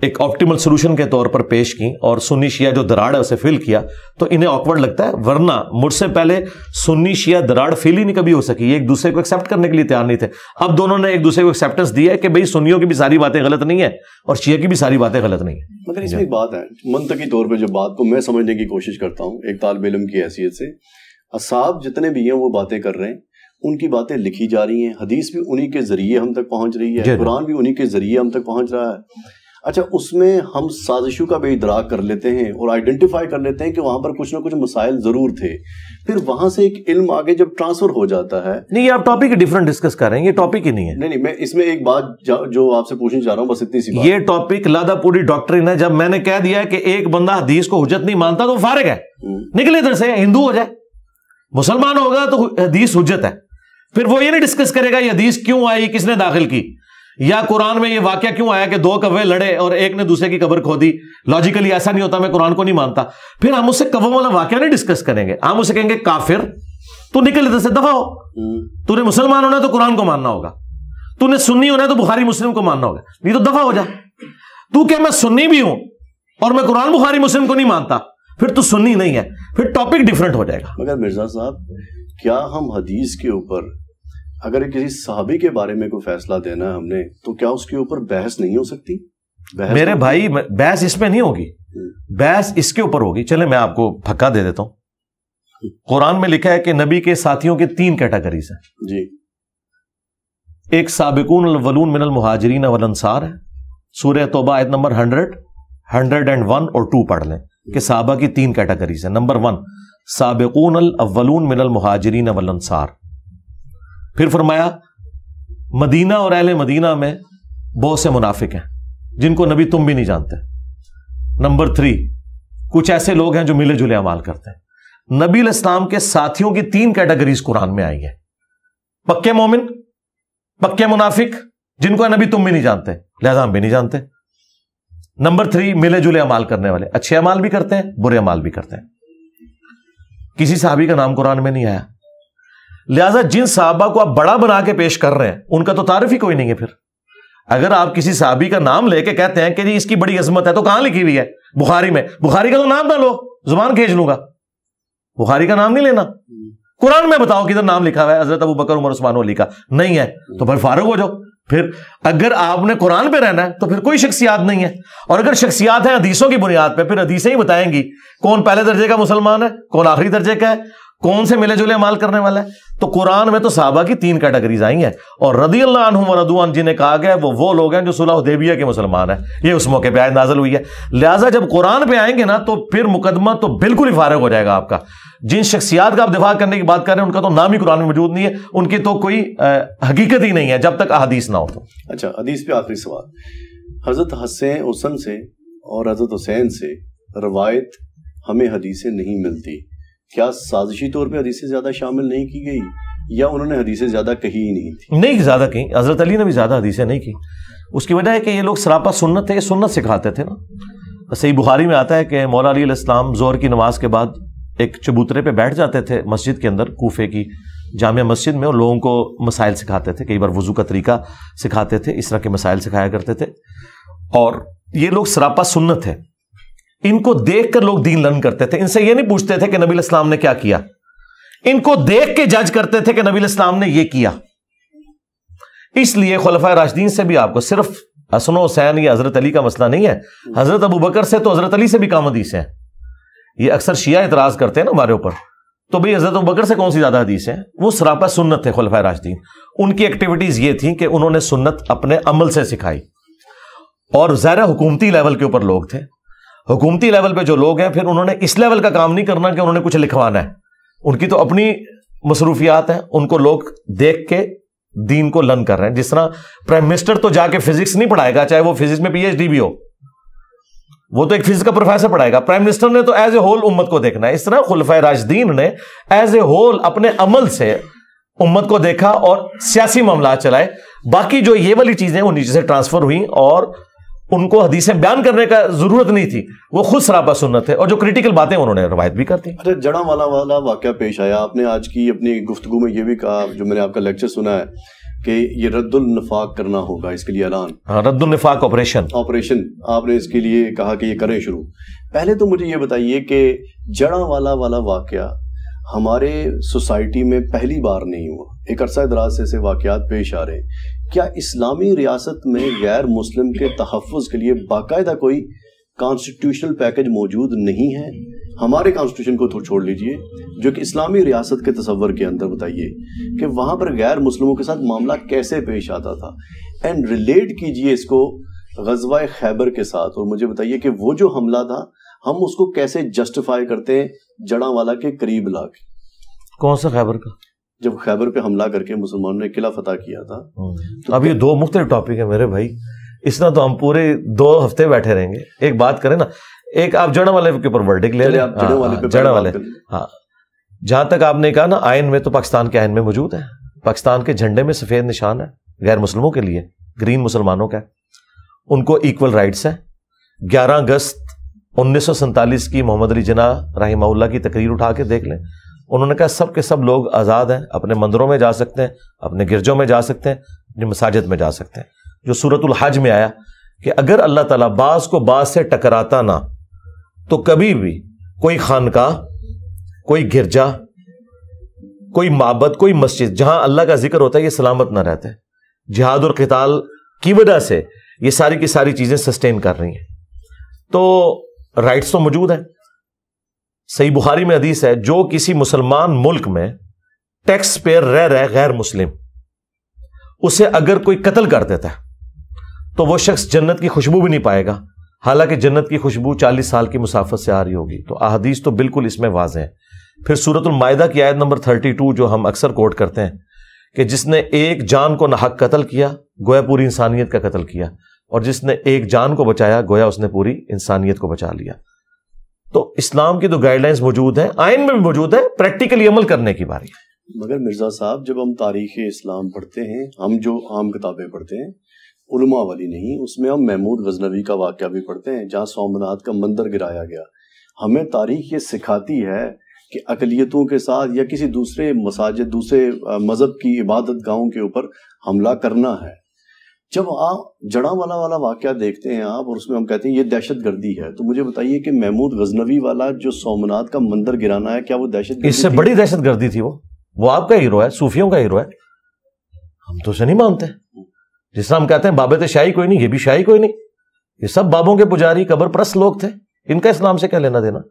एक ऑप्टिमल सोल्यूशन के तौर पर पेश की और सुन्नी शिया जो दराड़ है उसे फिल किया तो इन्हें ऑकवर्ड लगता है वरना मुझसे पहले सुन्नी शिया दराड़ फिल ही नहीं कभी हो सकी एक दूसरे को एक्सेप्ट करने के लिए तैयार नहीं थे अब दोनों ने एक दूसरे को एक्सेप्टेंस दिया है कि भाई सुनियों की भी सारी बातें गलत नहीं है और शिया की भी सारी बातें गलत नहीं है मगर इसमें बात है मनतकी तौर पर जो बात को मैं समझने की कोशिश करता हूँ एक तालब इलम की हैसियत से असाब जितने भी हैं वो बातें कर रहे हैं उनकी बातें लिखी जा रही हैं हदीस भी उन्हीं के जरिए हम तक पहुंच रही है कुरान भी उन्हीं के जरिए हम तक पहुंच रहा है अच्छा उसमें हम साजिशों का भी इधरा कर लेते हैं और आइडेंटिफाई कर लेते हैं कि वहां पर कुछ ना कुछ मसाइल जरूर थे फिर वहां से एक इल्म आगे जब ट्रांसफर हो जाता है नहीं आप टॉपिक डिफरेंट डिस्कस कर रहे हैं ये टॉपिक ही नहीं है नहीं नहीं मैं इसमें एक बात जो आपसे पूछना चाह रहा हूँ बस इतनी सी ये टॉपिक लादा पूरी डॉक्ट्रिन है जब मैंने कह दिया कि एक बंदा हदीस को हुजत नहीं मानता तो फारग है हम्म। निकले इधर से हिंदू हो जाए मुसलमान होगा तो हदीस हुजत है फिर वो ये नहीं डिस्कस करेगा ये हदीस क्यों आई किसने दाखिल की या कुरान में ये वाक्य क्यों आया कि दो कव्वे लड़े और एक ने दूसरे की कबर खो दी लॉजिकली ऐसा नहीं होता मैं कुरान को नहीं मानता फिर हम उससे कब्बों वाला वाक्य नहीं डिस्कस करेंगे हम उसे कहेंगे काफिर तू निकल से दफा हो हम्म। तूने मुसलमान होना तो कुरान को मानना होगा तूने सुन्नी होना तो बुखारी मुस्लिम को मानना होगा नहीं तो दफा हो जा तू क्या मैं सुन्नी भी हूं और मैं कुरान बुखारी मुस्लिम को नहीं मानता फिर तू सुन्नी नहीं है फिर टॉपिक डिफरेंट हो जाएगा मगर मिर्जा साहब क्या हम हदीस के ऊपर अगर किसी साहबी के बारे में कोई फैसला देना है हमने तो क्या उसके ऊपर बहस नहीं हो सकती बहस मेरे तो- भाई बहस इसमें नहीं होगी हम्म। बहस इसके ऊपर होगी चले मैं आपको धक्का दे देता हूं कुरान में लिखा है कि नबी के साथियों के तीन कैटेगरीज हैं जी एक साबिकून वलून मिनल मुहाजरीन अवल अंसार है सूर्य तोबा आयत नंबर हंड्रेड हंड्रेड एंड वन और टू पढ़ लें कि साहबा की तीन कैटेगरीज है नंबर वन साबिकून अल अवलून मिनल मुहाजरीन अवल अंसार फिर फरमाया मदीना और अहल मदीना में बहुत से मुनाफिक हैं जिनको नबी तुम भी नहीं जानते नंबर थ्री कुछ ऐसे लोग हैं जो मिले जुले अमाल करते हैं नबी इस्लाम के साथियों की तीन कैटेगरीज कुरान में आई है पक्के मोमिन पक्के मुनाफिक जिनको नबी तुम भी नहीं जानते लिहाजा भी नहीं जानते नंबर थ्री मिले जुले अमाल करने वाले अच्छे अमाल भी करते हैं बुरे अमाल भी करते हैं किसी साहबी का नाम कुरान में नहीं आया लिहाजा जिन साहबा को आप बड़ा बना के पेश कर रहे हैं उनका तो तारीफ ही कोई नहीं है फिर अगर आप किसी साहबी का नाम लेके कहते हैं कि जी इसकी बड़ी अजमत है तो कहां लिखी हुई है बुखारी में बुखारी का तो नाम ना लो जुबान खींच लूंगा बुखारी का नाम नहीं लेना कुरान में बताओ किधर नाम लिखा हुआ है हजरत अबू बकर उमर उस्मान अली का नहीं है तो फिर फारूक हो जाओ फिर अगर आपने कुरान पे रहना है तो फिर कोई शख्सियात नहीं है और अगर शख्सियात है अदीसों की बुनियाद पर फिर अदीसें ही बताएंगी कौन पहले दर्जे का मुसलमान है कौन आखिरी दर्जे का है कौन से मिले जुले माल करने वाला है तो कुरान में तो साहबा की तीन कैटेगरीज आई है और रदी जी ने कहा गया वो वो लोग हैं जो सुलह देविया के मुसलमान है ये उस मौके पर आए नाजल हुई है लिहाजा जब कुरान पर आएंगे ना तो फिर मुकदमा तो बिल्कुल ही फारग हो जाएगा आपका जिन शख्सियात का आप दिफा करने की बात कर रहे हैं उनका तो नाम ही कुरान में मौजूद नहीं है उनकी तो कोई हकीकत ही नहीं है जब तक अदीस ना हो तो अच्छा हदीस पे आखिरी सवाल हजरत हसन हुसन से और हजरत हुसैन से रवायत हमें हदीसें नहीं मिलती क्या साजिशी तौर पर हदीसें ज्यादा शामिल नहीं की गई या उन्होंने हदीसें ज्यादा कही ही नहीं थी नहीं ज्यादा कहीं हजरत अली ने भी ज्यादा हदीसें नहीं की उसकी वजह है कि ये लोग सरापा सुन्नत है सुन्नत सिखाते थे ना सही बुखारी में आता है कि मौला अली इस्लाम जोर की नमाज के बाद एक चबूतरे पे बैठ जाते थे मस्जिद के अंदर कोफे की जामिया मस्जिद में और लोगों को मसाइल सिखाते थे कई बार वज़ू का तरीका सिखाते थे इस तरह के मसाइल सिखाया करते थे और ये लोग सरापा सुन्नत है इनको देखकर लोग दीन लर्न करते थे इनसे यह नहीं पूछते थे कि नबी इस्लाम ने क्या किया इनको देख के जज करते थे कि नबी इस्लाम ने यह किया इसलिए खलफा राशदीन से भी आपको सिर्फ हसन हुसैन या हजरत अली का मसला नहीं है हजरत अबू बकर से तो हजरत अली से भी काम हदीस है ये अक्सर शिया इतराज करते हैं ना हमारे ऊपर तो भाई हजरत अबू बकर से कौन सी ज्यादा हदीस है वो सरापा सुन्नत थे खलफा राशदीन उनकी एक्टिविटीज ये थी कि उन्होंने सुन्नत अपने अमल से सिखाई और जहरा हुकूमती लेवल के ऊपर लोग थे हुकूमती लेवल पे जो लोग हैं फिर उन्होंने इस लेवल का काम नहीं करना कि उन्होंने कुछ लिखवाना है उनकी तो अपनी मसरूफियात हैं उनको लोग देख के दीन को लन कर रहे हैं जिस तरह प्राइम मिनिस्टर तो जाके फिजिक्स नहीं पढ़ाएगा चाहे वो फिजिक्स में पीएचडी भी हो वो तो एक फिजिक्स का प्रोफेसर पढ़ाएगा प्राइम मिनिस्टर ने तो एज ए होल उम्मत को देखना है इस तरह खुलफा राजदीन ने एज ए होल अपने अमल से उम्मत को देखा और सियासी मामला चलाए बाकी जो ये वाली चीजें वो नीचे से ट्रांसफर हुई और उनको हदीसें बयान करने का जरूरत नहीं थी वो खुद सरापा सुन्नत है और जो क्रिटिकल बातें उन्होंने रवायत भी करती अच्छा जड़ा वाला वाला वाक्य पेश आया आपने आज की अपनी गुफ्तु में ये भी कहा जो मैंने आपका लेक्चर सुना है कि ये रद्दुल नफाक करना होगा इसके लिए ऐलान हाँ, रद्दुल नफाक ऑपरेशन ऑपरेशन आपने इसके लिए कहा कि ये करें शुरू पहले तो मुझे ये बताइए कि जड़ा वाला वाला वाक्य हमारे सोसाइटी में पहली बार नहीं हुआ एक अरसा दराज से ऐसे वाकयात पेश आ रहे हैं क्या इस्लामी रियासत में गैर मुस्लिम के तहफ़ के लिए बाकायदा कोई कॉन्स्टिट्यूशनल पैकेज मौजूद नहीं है हमारे कॉन्स्टिट्यूशन को तो छोड़ लीजिए जो कि इस्लामी रियासत के तस्वर के अंदर बताइए कि वहाँ पर गैर मुस्लिमों के साथ मामला कैसे पेश आता था एंड रिलेट कीजिए इसको गजवा खैबर के साथ और मुझे बताइए कि वो जो हमला था हम उसको कैसे जस्टिफाई करते हैं जड़ा वाला के करीब ला के कौन सा खैबर का जब खैबर पे हमला करके मुसलमानों ने किला फतेह किया था हम्म। तो अब ये दो मुख्त टॉपिक है मेरे भाई इसना तो हम पूरे दो हफ्ते बैठे रहेंगे एक बात करें ना एक आप जड़ा वाले के ऊपर वर्डिक ले जड़ा हाँ, वाले हाँ, हाँ। जहां तक आपने कहा ना आयन में तो पाकिस्तान के आयन में मौजूद है पाकिस्तान के झंडे में सफेद निशान है गैर मुस्लिमों के लिए ग्रीन मुसलमानों का उनको इक्वल राइट्स है 11 अगस्त 1947 की मोहम्मद अली जना रही की तकरीर उठा के देख लें उन्होंने कहा सब के सब लोग आज़ाद हैं अपने मंदिरों में जा सकते हैं अपने गिरजों में जा सकते हैं अपनी मसाजिद में जा सकते हैं जो सूरत हज में आया कि अगर अल्लाह ताला बास को बास से टकराता ना तो कभी भी कोई खानका कोई गिरजा कोई माबद कोई मस्जिद जहां अल्लाह का जिक्र होता है ये सलामत ना रहते जिहाद और कताल की वजह से ये सारी की सारी चीज़ें सस्टेन कर रही हैं तो राइट्स तो मौजूद हैं सही बुखारी में हदीस है जो किसी मुसलमान मुल्क में टैक्स पेयर रह रहे गैर मुस्लिम उसे अगर कोई कत्ल कर देता है तो वह शख्स जन्नत की खुशबू भी नहीं पाएगा हालांकि जन्नत की खुशबू चालीस साल की मुसाफत से आ रही होगी तो अदीस तो बिल्कुल इसमें वाज है फिर सूरतमायदा की आयत नंबर थर्टी टू जो हम अक्सर कोट करते हैं कि जिसने एक जान को नाहक कत्ल किया गोया पूरी इंसानियत का कत्ल किया और जिसने एक जान को बचाया गोया उसने पूरी इंसानियत को बचा लिया तो इस्लाम की तो गाइडलाइंस मौजूद है आयन में भी मौजूद है प्रैक्टिकली अमल करने की बारी मगर मिर्जा साहब जब हम तारीख इस्लाम पढ़ते हैं हम जो आम किताबें पढ़ते हैं उलमा वाली नहीं उसमें हम महमूद गजनवी का वाक्य भी पढ़ते हैं जहाँ सोमनाथ का मंदिर गिराया गया हमें तारीख ये सिखाती है कि अकलीतों के साथ या किसी दूसरे मसाजिद दूसरे मज़हब की इबादत गाहों के ऊपर हमला करना है जब आप जड़ा वाला वाला वाक्य देखते हैं आप और उसमें हम कहते हैं ये दहशत गर्दी है तो मुझे बताइए कि महमूद गजनवी वाला जो सोमनाथ का मंदिर गिराना है क्या वो दहशत इससे बड़ी दहशत गर्दी थी वो वो आपका हीरो है सूफियों का हीरो है हम तो उसे नहीं मानते जिस हम कहते हैं बाबे तो शाही कोई नहीं ये भी शाही कोई नहीं ये सब बाबों के पुजारी कबर प्रस्त लोग थे इनका इस्लाम से क्या लेना देना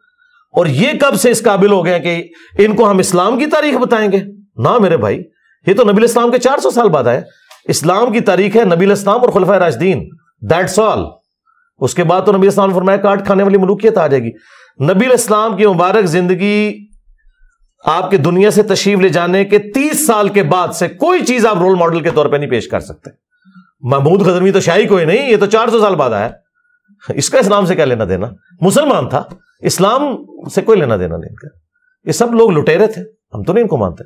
और ये कब से इस काबिल हो गए कि इनको हम इस्लाम की तारीख बताएंगे ना मेरे भाई ये तो नबी इस्लाम के 400 साल बाद आए इस्लाम की तारीख है नबी इस्लाम और खुलफा राजदीन दैट्स ऑल उसके बाद तो नबी इस्लाम फरमाया काट खाने वाली मलूकियत आ जाएगी नबी इस्लाम की मुबारक जिंदगी आपके दुनिया से तशरीफ ले जाने के तीस साल के बाद से कोई चीज आप रोल मॉडल के तौर पर नहीं पेश कर सकते महमूद खजरवी तो शाही कोई नहीं ये तो चार सौ साल बाद आया इसका इस्लाम से क्या लेना देना मुसलमान था इस्लाम से कोई लेना देना नहीं इनका ये सब लोग लुटेरे थे हम तो नहीं इनको मानते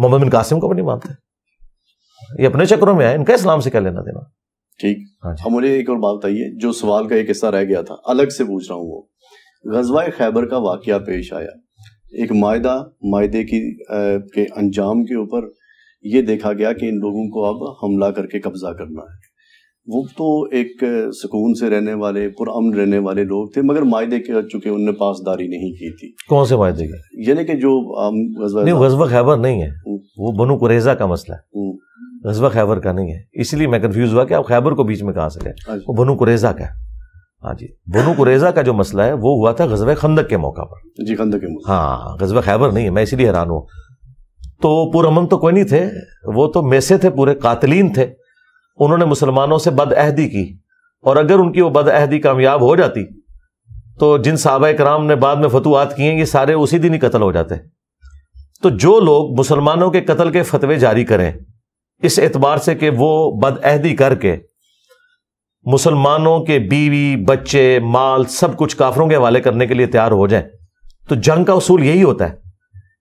मोहम्मद बिन कासिम को भी नहीं मानते ये अपने चक्रों में आए इनका इस्लाम से क्या लेना देना ठीक हाँ मुझे एक और बात बताइए जो सवाल का एक हिस्सा रह गया था अलग से पूछ रहा हूँ वो गजवा खैबर का वाक्य पेश आया एक मायदा मायदे की आ, के अंजाम के ऊपर ये देखा गया कि इन लोगों को अब हमला करके कब्जा करना है वो तो एक सुकून से रहने वाले पुरान रहने वाले लोग थे मगर मायदे के चुके उनने पासदारी नहीं की थी कौन से मायदे के यानी कि जो गजवा खैबर नहीं है हम्म। वो बनु कुरेजा का मसला है हम्म। गजबा खैबर का नहीं है इसलिए मैं कन्फ्यूज हुआ कि आप खैबर को बीच में कहा से गए हाँ वो बनु कुरेजा का हाँ जी बनु कुरेजा का जो मसला है वो हुआ था गजब खंदक के मौका पर जी खंदक के मौका हाँ गजब खैबर नहीं है मैं इसीलिए हैरान हूँ तो पुरमन तो कोई नहीं थे वो तो मेसे थे पूरे कातलीन थे उन्होंने मुसलमानों से बदअहदी की और अगर उनकी वो बदअहदी कामयाब हो जाती तो जिन साहबा कराम ने बाद में फतवात किए ये सारे उसी दिन ही कत्ल हो जाते तो जो लोग मुसलमानों के कत्ल के फतवे जारी करें इस एतबार से कि वो बदअहदी करके मुसलमानों के बीवी बच्चे माल सब कुछ काफरों के हवाले करने के लिए तैयार हो जाए तो जंग का उसूल यही होता है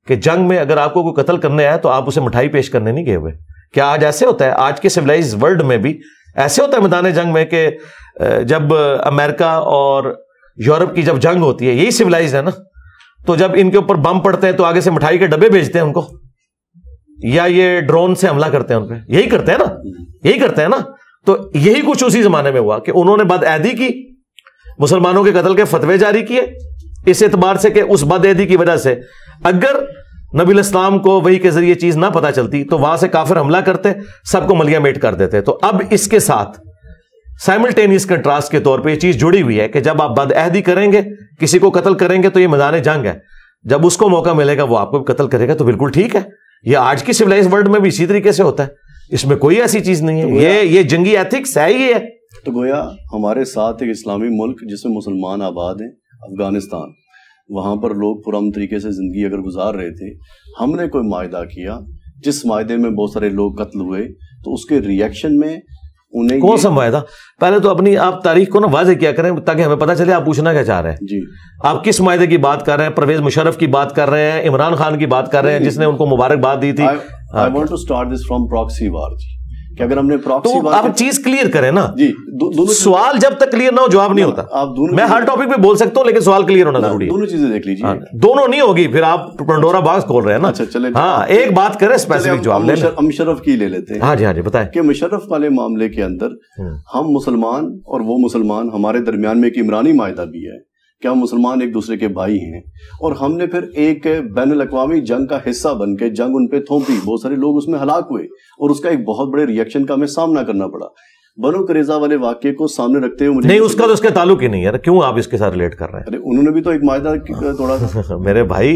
कि जंग में अगर आपको कोई कत्ल करने आए तो आप उसे मिठाई पेश करने नहीं गए हुए क्या आज ऐसे होता है आज के सिविलाइज वर्ल्ड में भी ऐसे होता है मैदान जंग में कि जब अमेरिका और यूरोप की जब जंग होती है यही सिविलाइज है ना तो जब इनके ऊपर बम पड़ते हैं तो आगे से मिठाई के डब्बे भेजते हैं उनको या ये ड्रोन से हमला करते हैं उन पर यही करते हैं ना यही करते हैं ना तो यही कुछ उसी जमाने में हुआ कि उन्होंने बदऐदी की मुसलमानों के कत्ल के फतवे जारी किए इस एतबार से कि उस बदऐदी की वजह से अगर नबी इस्लाम को वही के जरिए चीज ना पता चलती तो वहां से काफिर हमला करते सबको मलिया मेट कर देते तो अब इसके साथ साइमल्टेनियस कंट्रास्ट के तौर पर यह चीज जुड़ी हुई है कि जब आप बदअहदी करेंगे किसी को कत्ल करेंगे तो ये मैदान जंग है जब उसको मौका मिलेगा वो आपको भी कत्ल करेगा तो बिल्कुल ठीक है ये आज की सिविलाइज वर्ल्ड में भी इसी तरीके से होता है इसमें कोई ऐसी चीज नहीं है तो ये ये जंगी एथिक्स है ही है तो गोया हमारे साथ एक इस्लामी मुल्क जिसमें मुसलमान आबाद हैं अफगानिस्तान वहाँ पर लोग पुरम तरीके से ज़िंदगी अगर गुजार रहे थे हमने कोई माह किया जिस माहे में बहुत सारे लोग कत्ल हुए तो उसके रिएक्शन में उन्हें कौन सा था पहले तो अपनी आप तारीख को ना वाजे किया करें ताकि हमें पता चले आप पूछना क्या चाह रहे हैं जी आप किस माहे की बात कर रहे हैं परवेज मुशरफ की बात कर रहे हैं इमरान खान की बात कर रहे हैं जिसने उनको मुबारकबाद दी थी I want to start this from proxy war जी कि अगर हमने प्रॉक्सी तो आप चीज क्लियर करें ना जी दो, दोनों सवाल जब तक क्लियर ना हो जवाब नहीं होता आप दोनों मैं हर टॉपिक पे बोल सकता हूँ लेकिन सवाल क्लियर होना जरूरी है दोनों चीजें देख लीजिए हाँ, दोनों नहीं होगी फिर आप पंडोरा बाग खोल रहे हैं ना अच्छा चले हाँ एक बात करें स्पेसिफिक जवाब ले मुशरफ की ले लेते हैं हाँ जी हाँ जी बताए कि मुशरफ वाले मामले के अंदर हाँ। हम मुसलमान और वो मुसलमान हमारे दरमियान में एक इमरानी मायदा भी है कि हम मुसलमान एक दूसरे के भाई हैं और हमने फिर एक बैन अवी जंग का हिस्सा बन के जंग उन पर थोपी बहुत सारे लोग उसमें हलाक हुए और उसका एक बहुत बड़े रिएक्शन का हमें सामना करना पड़ा बनो करेजा वाले वाक्य को सामने रखते हुए नहीं उसका तो उसका ताल्लुक ही नहीं है क्यों आप इसके साथ रिलेट कर रहे हैं अरे उन्होंने भी तो एक मायदा तोड़ा था मेरे भाई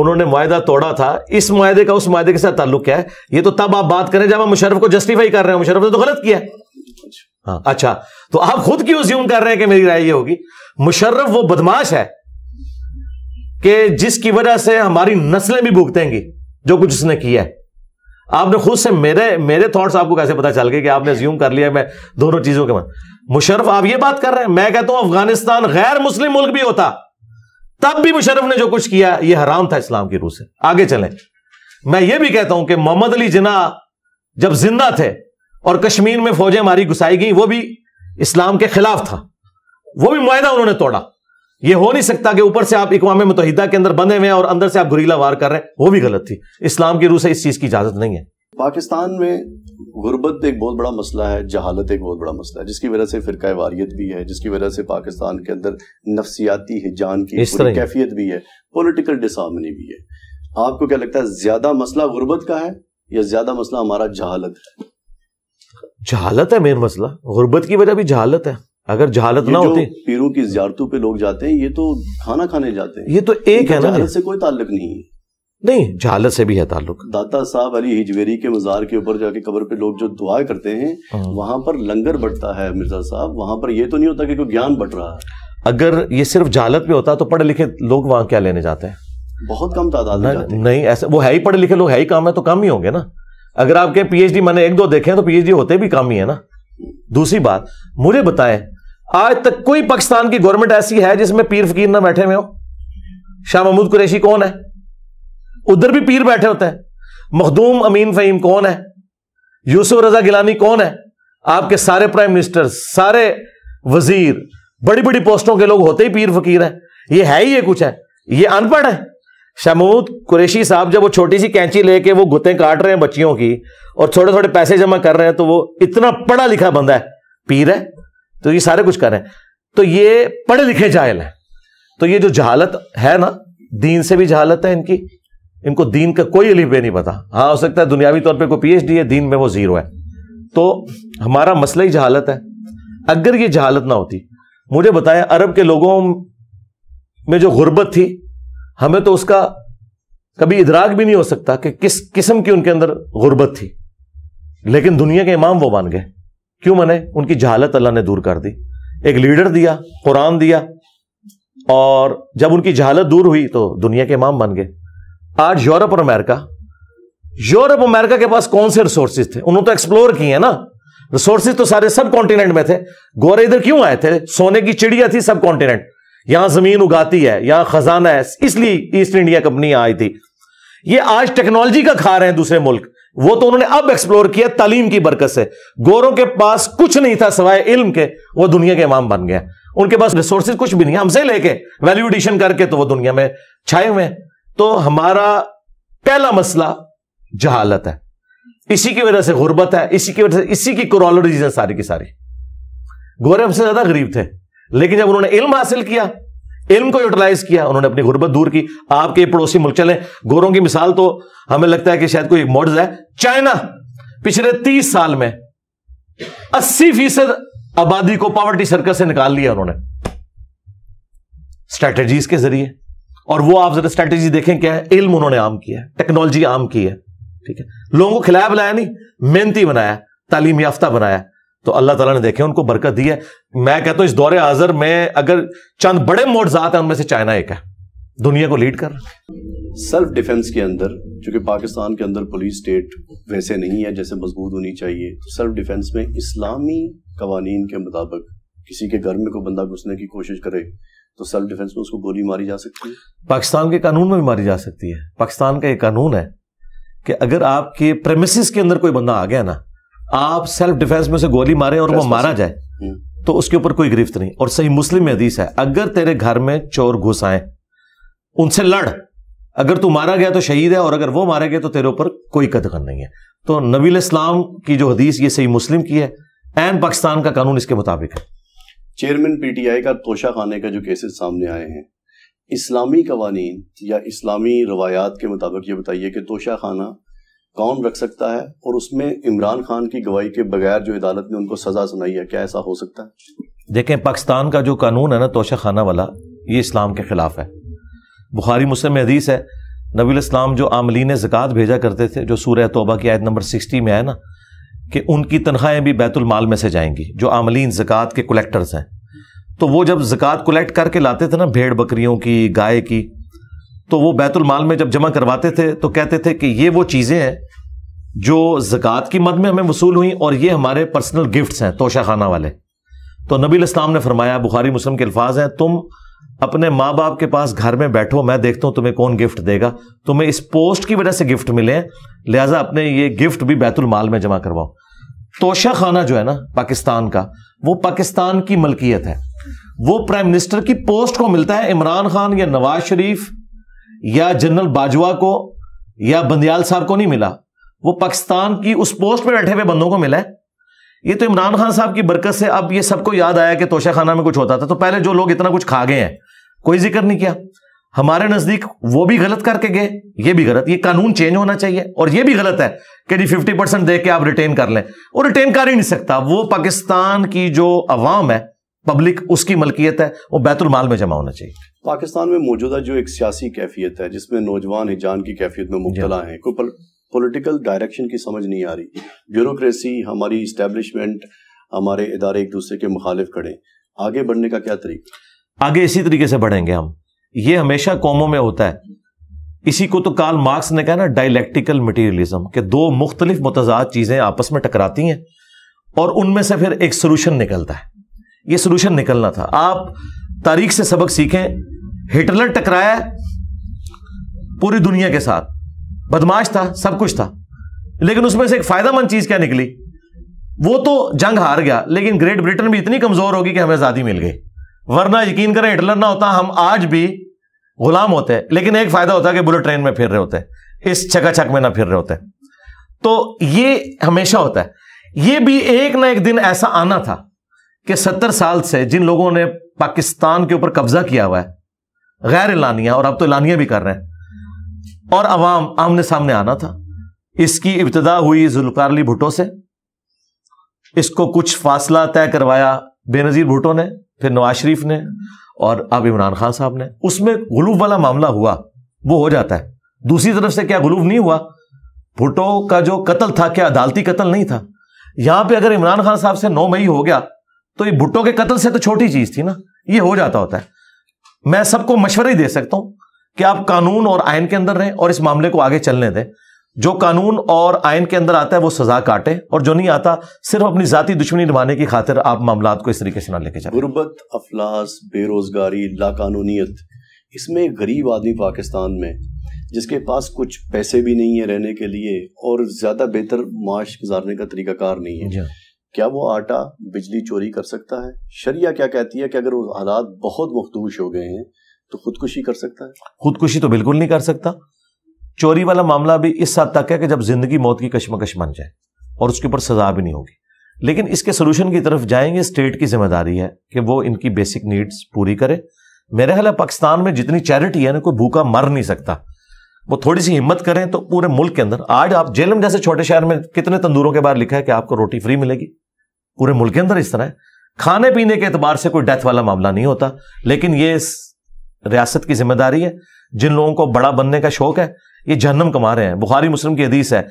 उन्होंने माहा तोड़ा था इस मायदे का उस मायदे के साथ ताल्लुक क्या है ये तो तब आप बात करें जब हम मुशरफ को जस्टिफाई कर रहे हैं मुशरफ ने तो गलत किया है हाँ। अच्छा तो आप खुद क्यों ज्यूम कर रहे हैं कि मेरी राय ये होगी मुशर्रफ वो बदमाश है कि जिसकी वजह से हमारी नस्लें भी भुगतेंगी जो कुछ उसने किया है आपने खुद से मेरे मेरे थॉट्स आपको कैसे पता चल गए कि आपने ज्यूम कर लिया मैं दोनों चीजों के मन मुशर्रफ आप ये बात कर रहे हैं मैं कहता हूं अफगानिस्तान गैर मुस्लिम मुल्क भी होता तब भी मुशर्रफ ने जो कुछ किया यह हराम था इस्लाम की रूह से आगे चले मैं ये भी कहता हूं कि मोहम्मद अली जिना जब जिंदा थे और कश्मीर में फौजें हमारी घुसाई गई वो भी इस्लाम के खिलाफ था वो भी माहा उन्होंने तोड़ा ये हो नहीं सकता कि ऊपर से आप इकवाम मुतहदा के अंदर बंधे हुए हैं और अंदर से आप घुरीला वार कर रहे हैं वो भी गलत थी इस्लाम की रूह से इस चीज की इजाजत नहीं है पाकिस्तान में गुर्बत एक बहुत बड़ा मसला है जहालत एक बहुत बड़ा मसला है जिसकी वजह से फिरका वारियत भी है जिसकी वजह से पाकिस्तान के अंदर नफसियाती जान की कैफियत भी है पोलिटिकल डिसहार्मनी भी है आपको क्या लगता है ज्यादा मसला गुर्बत का है या ज्यादा मसला हमारा जहालत है जहालत है मेन मसला गुर्बत की वजह भी जहालत है अगर जहालत ना होती पीरू की ज्यारतों पर लोग जाते हैं ये तो खाना खाने जाते हैं ये तो एक है ना से कोई ताल्लुक नहीं है नहीं जहालत से भी है ताल्लुक दाता साहब अली हिजवेरी के मजार के ऊपर जाके कबर पे लोग जो दुआ करते हैं हाँ। वहां पर लंगर बढ़ता है मिर्जा साहब वहां पर ये तो नहीं होता कि कोई ज्ञान बढ़ रहा है अगर ये सिर्फ जहालत पे होता तो पढ़े लिखे लोग वहां क्या लेने जाते हैं बहुत कम तादाद में नहीं ऐसा वो है ही पढ़े लिखे लोग है ही काम है तो कम ही होंगे ना अगर आपके पीएचडी मैंने एक दो देखे हैं तो पीएचडी होते भी काम ही है ना दूसरी बात मुझे बताएं आज तक कोई पाकिस्तान की गवर्नमेंट ऐसी है जिसमें पीर फकीर ना बैठे हुए हो शाह महमूद कुरैशी कौन है उधर भी पीर बैठे होते हैं मखदूम अमीन फहीम कौन है यूसुफ रजा गिलानी कौन है आपके सारे प्राइम मिनिस्टर सारे वजीर बड़ी बड़ी पोस्टों के लोग होते ही पीर फकीर है ये है ही ये कुछ है ये अनपढ़ है शमूद कुरेशी साहब जब वो छोटी सी कैंची लेके वो गुते काट रहे हैं बच्चियों की और थोड़े थोड़े पैसे जमा कर रहे हैं तो वो इतना पढ़ा लिखा बंदा है पीर है तो ये सारे कुछ कर रहे हैं तो ये पढ़े लिखे जाहल है तो ये जो जहालत है ना दीन से भी जहालत है इनकी इनको दीन का कोई अलीबे नहीं पता हाँ हो सकता है दुनियावी तौर पर कोई डी है दीन में वो जीरो है तो हमारा मसला ही जहालत है अगर ये जहालत ना होती मुझे बताया अरब के लोगों में जो गुर्बत थी हमें तो उसका कभी इधराक भी नहीं हो सकता कि किस किस्म की उनके अंदर गुर्बत थी लेकिन दुनिया के इमाम वो बन गए क्यों मने उनकी जहालत अल्लाह ने दूर कर दी एक लीडर दिया कुरान दिया और जब उनकी जहालत दूर हुई तो दुनिया के इमाम बन गए आज यूरोप और अमेरिका यूरोप अमेरिका के पास कौन से रिसोर्सेज थे उन्होंने तो एक्सप्लोर किए हैं ना रिसोर्सेज तो सारे सब कॉन्टिनेंट में थे गोरे इधर क्यों आए थे सोने की चिड़िया थी सब कॉन्टिनेंट यहां जमीन उगाती है यहां खजाना है इसलिए ईस्ट इंडिया कंपनी आई थी ये आज टेक्नोलॉजी का खा रहे हैं दूसरे मुल्क वो तो उन्होंने अब एक्सप्लोर किया तालीम की बरकत से गोरों के पास कुछ नहीं था सवाए इल्म के वो दुनिया के इमाम बन गए उनके पास रिसोर्सेज कुछ भी नहीं हमसे लेके वैल्यू एडिशन करके तो वो दुनिया में छाए हुए हैं तो हमारा पहला मसला जहालत है इसी की वजह से गुर्बत है इसी की वजह से इसी की कोरोलरीज है सारी की सारी गोरे हमसे ज्यादा गरीब थे लेकिन जब उन्होंने इल्म हासिल किया इल्म को यूटिलाइज किया उन्होंने अपनी गुर्बत दूर की आपके पड़ोसी मुल्क चले गोरों की मिसाल तो हमें लगता है कि शायद कोई मॉडल है चाइना पिछले तीस साल में अस्सी फीसद आबादी को पॉवर्टी सर्कल से निकाल लिया उन्होंने स्ट्रेटेजीज के जरिए और वो आप जरा स्ट्रेटेजी देखें क्या है इल्म उन्होंने आम किया है टेक्नोलॉजी आम की है ठीक है लोगों को खिलाया बनाया नहीं मेहनती बनाया तालीम याफ्ता बनाया तो अल्लाह तला ने देखे उनको बरकत दी है मैं कहता हूं इस दौरे आजर में अगर चंद बड़े मोटजात हैं उनमें से चाइना एक है दुनिया को लीड कर सेल्फ डिफेंस के अंदर चूंकि पाकिस्तान के अंदर पुलिस स्टेट वैसे नहीं है जैसे मजबूत होनी चाहिए तो सेल्फ डिफेंस में इस्लामी कवानीन के मुताबिक किसी के घर में कोई बंदा घुसने की कोशिश करे तो सेल्फ डिफेंस में उसको गोली मारी जा सकती है पाकिस्तान के कानून में भी मारी जा सकती है पाकिस्तान का एक कानून है कि अगर आपके प्रेमिस के अंदर कोई बंदा आ गया ना आप सेल्फ डिफेंस में से गोली मारे और वो मारा जाए हम्म। तो उसके ऊपर कोई गिरफ्त नहीं और सही मुस्लिम हदीस है अगर तेरे घर में चोर घुस आए उनसे लड़ अगर तू मारा गया तो शहीद है और अगर वो मारे गए तो तेरे ऊपर कोई कदगन नहीं है तो नबील इस्लाम की जो हदीस ये सही मुस्लिम की है एन पाकिस्तान का कानून इसके मुताबिक है चेयरमैन पीटीआई का तोशा खाने का जो केसेस सामने आए हैं इस्लामी कवानीन या इस्लामी रवायात के मुताबिक ये बताइए कि तोशा खाना कौन रख सकता है और उसमें इमरान खान की गवाही के बगैर जो अदालत ने उनको सजा सुनाई है क्या ऐसा हो सकता है देखें पाकिस्तान का जो कानून है ना तोशा खाना वाला ये इस्लाम के खिलाफ है बुखारी मुस्लिम हदीस है नबी इस्लाम जो आमलीन जक़ात भेजा करते थे जो सूर्य तोबा की आयत नंबर सिक्सटी में है ना कि उनकी तनख्वाहें भी बैतुलमाल में से जाएंगी जो आमलीन जक़ात के कलेक्टर्स हैं तो वो जब जक़ात कलेक्ट करके लाते थे ना भेड़ बकरियों की गाय की तो वो बैतुल माल में जब जमा करवाते थे तो कहते थे कि ये वो चीज़ें हैं जो जक़ात की मद में हमें वसूल हुई और ये हमारे पर्सनल गिफ्ट हैं तोशा खाना वाले तो नबी इस्लाम ने फरमाया बुखारी मुस्लिम के अल्फाज हैं तुम अपने माँ बाप के पास घर में बैठो मैं देखता हूं तुम्हें कौन गिफ्ट देगा तुम्हें इस पोस्ट की वजह से गिफ्ट मिले हैं लिहाजा अपने ये गिफ्ट भी बैतुल माल में जमा करवाओ तोशा खाना जो है ना पाकिस्तान का वो पाकिस्तान की मलकियत है वो प्राइम मिनिस्टर की पोस्ट को मिलता है इमरान खान या नवाज शरीफ या जनरल बाजवा को या बंदयाल साहब को नहीं मिला वो पाकिस्तान की उस पोस्ट पर बैठे हुए बंदों को मिला है ये तो इमरान खान साहब की बरकत से अब ये सबको याद आया कि तोशा खाना में कुछ होता था तो पहले जो लोग इतना कुछ खा गए हैं कोई जिक्र नहीं किया हमारे नजदीक वो भी गलत करके गए ये भी गलत ये कानून चेंज होना चाहिए और ये भी गलत है कि जी फिफ्टी परसेंट दे के आप रिटेन कर लें और रिटेन कर ही नहीं सकता वो पाकिस्तान की जो अवाम है पब्लिक उसकी मलकियत है वो बैतुलमाल में जमा होना चाहिए पाकिस्तान में मौजूदा जो एक सियासी कैफियत है जिसमें नौजवान हिजान की कैफियत में मुबतला है कोई पोलिटिकल डायरेक्शन की समझ नहीं आ रही ब्यूरोसी हमारी इस्टेबलिशमेंट हमारे इदारे एक दूसरे के मुखालिफ खड़े आगे बढ़ने का क्या तरीका आगे इसी तरीके से बढ़ेंगे हम ये हमेशा कौमों में होता है इसी को तो कार्ल मार्क्स ने कहा ना डायलैक्टिकल मटीरियलिज्म के दो मुख्तलिफ मतजाद चीजें आपस में टकराती हैं और उनमें से फिर एक सोल्यूशन निकलता है ये सोल्यूशन निकलना था आप तारीख से सबक सीखें हिटलर टकराया पूरी दुनिया के साथ बदमाश था सब कुछ था लेकिन उसमें से एक फायदा मंद चीज क्या निकली वो तो जंग हार गया लेकिन ग्रेट ब्रिटेन भी इतनी कमजोर होगी कि हमें आजादी मिल गई वरना यकीन करें हिटलर ना होता हम आज भी गुलाम होते हैं लेकिन एक फायदा होता है कि बुलेट ट्रेन में फिर रहे होते हैं इस छक में ना फिर रहे होते तो ये हमेशा होता है ये भी एक ना एक दिन ऐसा आना था कि सत्तर साल से जिन लोगों ने पाकिस्तान के ऊपर कब्जा किया हुआ है गैर इलानिया और अब तो इलानिया भी कर रहे हैं और अवाम आमने सामने आना था इसकी इब्तदा हुई जुल्कारली भुटो से इसको कुछ फासला तय करवाया बेनजीर भुटो ने फिर नवाज शरीफ ने और अब इमरान खान साहब ने उसमें गुलूब वाला मामला हुआ वो हो जाता है दूसरी तरफ से क्या गुलूफ नहीं हुआ भुटो का जो कत्ल था क्या अदालती कत्ल नहीं था यहां पे अगर इमरान खान साहब से नौ मई हो गया तो ये भुट्टो के कत्ल से तो छोटी चीज थी ना ये हो जाता होता है मैं सबको मशवरा ही दे सकता हूं कि आप कानून और आयन के अंदर रहें और इस मामले को आगे चलने दें जो कानून और आयन के अंदर आता है वो सजा काटे और जो नहीं आता सिर्फ अपनी जाति दुश्मनी निभाने की खातिर आप मामला को इस तरीके से ना लेके जाए गुर्बत अफलास बेरोजगारी लाकानूनीत इसमें गरीब आदमी पाकिस्तान में जिसके पास कुछ पैसे भी नहीं है रहने के लिए और ज्यादा बेहतर माश गुजारने का तरीकाकार नहीं है क्या वो आटा बिजली चोरी कर सकता है शरिया क्या कहती है कि अगर वो हालात बहुत मखदूश हो गए हैं तो खुदकुशी कर सकता है खुदकुशी तो बिल्कुल नहीं कर सकता चोरी वाला मामला भी इस हद तक है कि जब जिंदगी मौत की कश्मकश बन जाए और उसके ऊपर सजा भी नहीं होगी लेकिन इसके सोल्यूशन की तरफ जाएंगे स्टेट की जिम्मेदारी है कि वो इनकी बेसिक नीड्स पूरी करे मेरे ख्याल पाकिस्तान में जितनी चैरिटी है ना कोई भूखा मर नहीं सकता वो थोड़ी सी हिम्मत करें तो पूरे मुल्क के अंदर आज आप जेलम जैसे छोटे शहर में कितने तंदूरों के बाहर लिखा है कि आपको रोटी फ्री मिलेगी पूरे मुल्क के अंदर इस तरह है खाने पीने के एतबार से कोई डेथ वाला मामला नहीं होता लेकिन ये रियासत की जिम्मेदारी है जिन लोगों को बड़ा बनने का शौक है ये जहनम कमा रहे हैं बुखारी मुस्लिम की हदीस है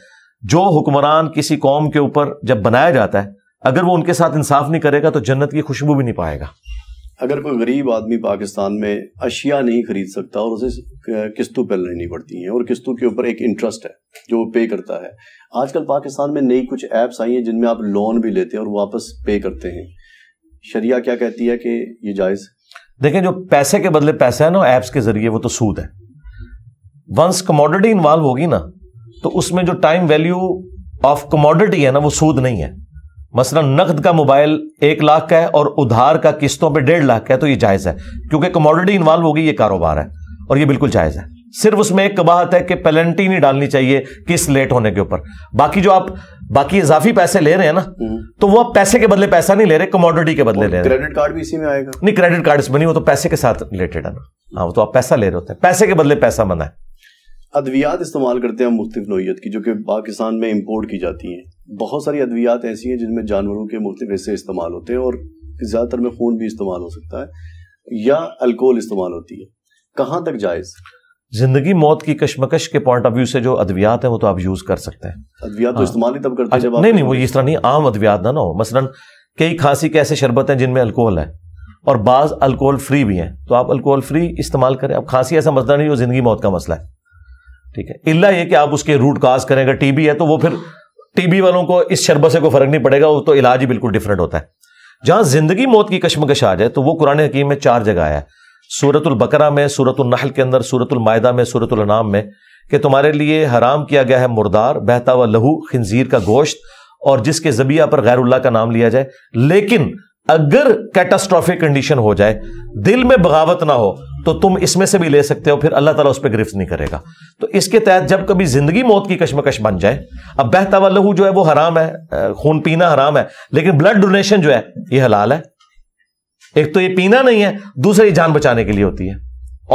जो हुक्मरान किसी कौम के ऊपर जब बनाया जाता है अगर वो उनके साथ इंसाफ नहीं करेगा तो जन्नत की खुशबू भी नहीं पाएगा अगर कोई गरीब आदमी पाकिस्तान में अशिया नहीं खरीद सकता और उसे किस्तों पर लेनी पड़ती हैं और किस्तों के ऊपर एक इंटरेस्ट है जो वो पे करता है आजकल पाकिस्तान में नई कुछ ऐप्स आई हैं जिनमें आप लोन भी लेते हैं और वापस पे करते हैं शरिया क्या कहती है कि ये जायज़ देखें जो पैसे के बदले पैसा है ना ऐप्स के जरिए वो तो सूद है वंस कमोडिटी इन्वॉल्व होगी ना तो उसमें जो टाइम वैल्यू ऑफ कमोडिटी है ना वो सूद नहीं है मसलन नकद का मोबाइल एक लाख का है और उधार का किस्तों पे डेढ़ लाख का है तो ये जायज़ है क्योंकि कमोडिटी इन्वॉल्व होगी ये कारोबार है और ये बिल्कुल जायज़ है सिर्फ उसमें एक कबाहत है कि पेलेंटी नहीं डालनी चाहिए किस लेट होने के ऊपर बाकी जो आप बाकी इजाफी पैसे ले रहे हैं ना हम्म। तो वो पैसे के बदले पैसा नहीं ले रहे कमोडिटी के बदले ले रहे क्रेडिट कार्ड भी इसी में आएगा नहीं क्रेडिट कार्ड इसमें नहीं वो तो पैसे के साथ रिलेटेड है ना हाँ वो तो आप पैसा ले रहे होते हैं पैसे के बदले पैसा मना है अद्वियात इस्तेमाल करते हैं हम मुख्तफ नोयत की जो कि पाकिस्तान में इम्पोर्ट की जाती हैं बहुत सारी अद्वियात ऐसी हैं जिनमें जानवरों के मुख्तफ हिस्से इस्तेमाल होते हैं और ज़्यादातर में खून भी इस्तेमाल हो सकता है या अल्कोहल इस्तेमाल होती है कहाँ तक जायज़ जिंदगी मौत की कशमकश के पॉइंट ऑफ व्यू से जो अद्वियात है वो तो आप यूज कर सकते हैं अद्वियात तो हाँ। इस्तेमाल ही तब करते हैं जब नहीं नहीं वो इस तरह नहीं आम अद्वियात ना ना हो मसलन कई खांसी के ऐसे शरबत हैं जिनमें अल्कोहल है और बाज अल्कोहल फ्री भी हैं तो आप अल्कोहल फ्री इस्तेमाल करें अब खांसी ऐसा मसला नहीं जो जिंदगी मौत का मसला है ठीक है इल्ला ये कि आप उसके रूट काज करें अगर टीबी है तो वो फिर टीबी वालों को इस शरबत से कोई फर्क नहीं पड़ेगा वो तो इलाज ही बिल्कुल डिफरेंट होता है जहां जिंदगी मौत की कश्मकश आ जाए तो वो कुरान हकीम में चार जगह आया सूरतुल बकरा में सूरत नहल के अंदर सूरतुल मायदा में सूरत अनाम में कि तुम्हारे लिए हराम किया गया है मुर्दार बहता व लहू खंजीर का गोश्त और जिसके जबिया पर गैरुल्ला का नाम लिया जाए लेकिन अगर कैटास्ट्रॉफिक कंडीशन हो जाए दिल में बगावत ना हो तो तुम इसमें से भी ले सकते हो फिर अल्लाह ताला उस पर गिरफ्त नहीं करेगा तो इसके तहत जब कभी जिंदगी मौत की कश्मकश बन जाए अब बहता लहू जो है वो हराम है खून पीना हराम है लेकिन ब्लड डोनेशन जो है ये हलाल है एक तो ये पीना नहीं है दूसरी जान बचाने के लिए होती है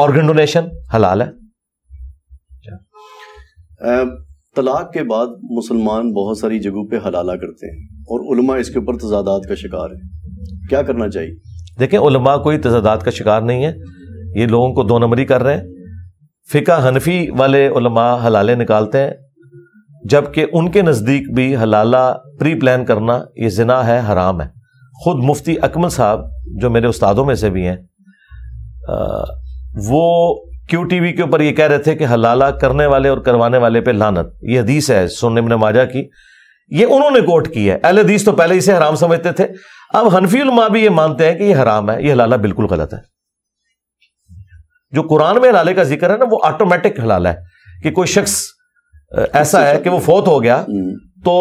ऑर्गन डोनेशन हलाल है तलाक के बाद मुसलमान बहुत सारी जगहों पर हलाला करते हैं और उलमा इसके ऊपर तजादात का शिकार है क्या करना चाहिए देखिये उलमा कोई तजादात का शिकार नहीं है ये लोगों को दो नंबरी कर रहे हैं फिका हनफी वाले उलमा हलाले निकालते हैं जबकि उनके नज़दीक भी हलाला प्री प्लान करना ये जना है हराम है ख़ुद मुफ्ती अकमल साहब जो मेरे उस्तादों में से भी हैं वो क्यू टी वी के ऊपर ये कह रहे थे कि हलाला करने वाले और करवाने वाले पे लानत ये हदीस है सुनने में माजा की ये उन्होंने कोट की है अहल हदीस तो पहले इसे हराम समझते थे अब हनफी उलमा भी ये मानते हैं कि ये हराम है ये हलाला बिल्कुल गलत है जो कुरान में हलाले का जिक्र है ना वो ऑटोमेटिक हलाल है कि कोई शख्स ऐसा है कि वो फौत हो गया हम्म। तो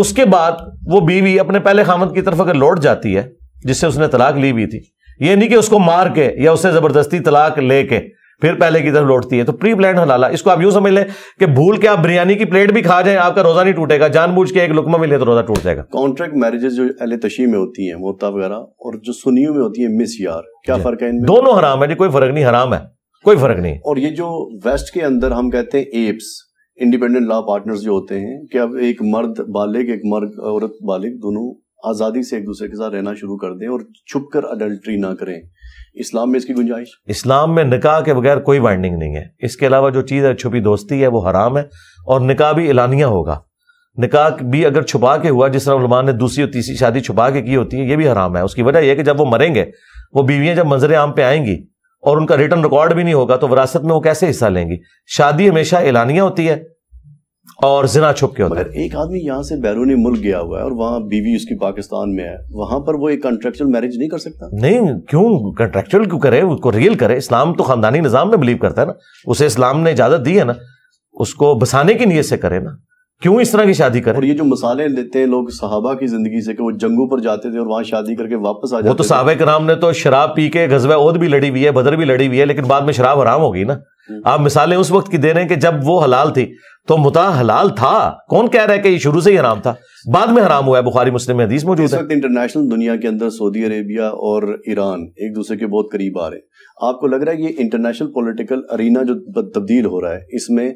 उसके बाद वो बीवी अपने पहले खामद की तरफ अगर लौट जाती है जिससे उसने तलाक ली हुई थी ये नहीं कि उसको मार के या उससे जबरदस्ती तलाक लेके फिर पहले की तरफ लौटती है तो प्री प्लान हलाला इसको आप यूं समझ लें कि भूल के आप बिरयानी की प्लेट भी खा जाए आपका रोजा नहीं टूटेगा जानबूझ के एक लुकमा मिले तो रोजा टूट जाएगा कॉन्ट्रैक्ट मैरिजेज जो अहल तशी में होती हैं मोता वगैरह और जो सुनियों में होती है मिस यार क्या फर्क है इनमें दोनों हराम है जी कोई फर्क नहीं हराम है कोई फर्क नहीं और ये जो वेस्ट के अंदर हम कहते हैं एप्स इंडिपेंडेंट लॉ पार्टनर्स जो होते हैं कि अब एक मर्द बालिग एक मर्द औरत बालिग दोनों आजादी से एक दूसरे के साथ रहना शुरू कर दें और छुपकर अडल्ट्री ना करें इस्लाम में इसकी गुंजाइश इस्लाम में निकाह के बगैर कोई बाइंडिंग नहीं है इसके अलावा जो चीज़ है छुपी दोस्ती है वो हराम है और निकाह भी एलानिया होगा निकाह भी अगर छुपा के हुआ जिस तरह ने दूसरी और तीसरी शादी छुपा के की होती है ये भी हराम है उसकी वजह यह कि जब वो मरेंगे वो बीवियां जब मंजर आम पे आएंगी और उनका रिटर्न रिकॉर्ड भी नहीं होगा तो विरासत में वो कैसे हिस्सा लेंगी शादी हमेशा एलानिया होती है और जिना छुप के होता एक आदमी यहाँ से बैरूनी मुल्क गया हुआ है और वहाँ बीवी उसकी पाकिस्तान में है वहां पर वो एक कंट्रेक्चुअल मैरिज नहीं कर सकता नहीं क्यों कंट्रेक्चुअल क्यों करे उसको रियल करे इस्लाम तो खानदानी निज़ाम में बिलीव करता है ना उसे इस्लाम ने इजाजत दी है ना उसको बसाने की नीयत से करे ना क्यों इस तरह की शादी करें और ये जो मसाले लेते हैं लोग सहाबा की जिंदगी से कि वो जंगों पर जाते थे और वहां शादी करके वापस आ जाते वो तो साहब कराम ने तो शराब पी के गजबा ओद भी लड़ी हुई है बदर भी लड़ी हुई है लेकिन बाद में शराब आराम होगी ना हम्म। आप मिसालें उस वक्त की दे रहे हैं कि जब वो हलाल थी तो मुता हलाल था कौन कह रहा है कि ये शुरू से ही हराम था बाद में हराम हुआ है बुखारी मुस्लिम में हदीस मौजूद है इंटरनेशनल दुनिया के अंदर सऊदी अरेबिया और ईरान एक दूसरे के बहुत करीब आ रहे हैं आपको लग रहा है ये इंटरनेशनल पॉलिटिकल अरीना जो तब्दील हो रहा है इसमें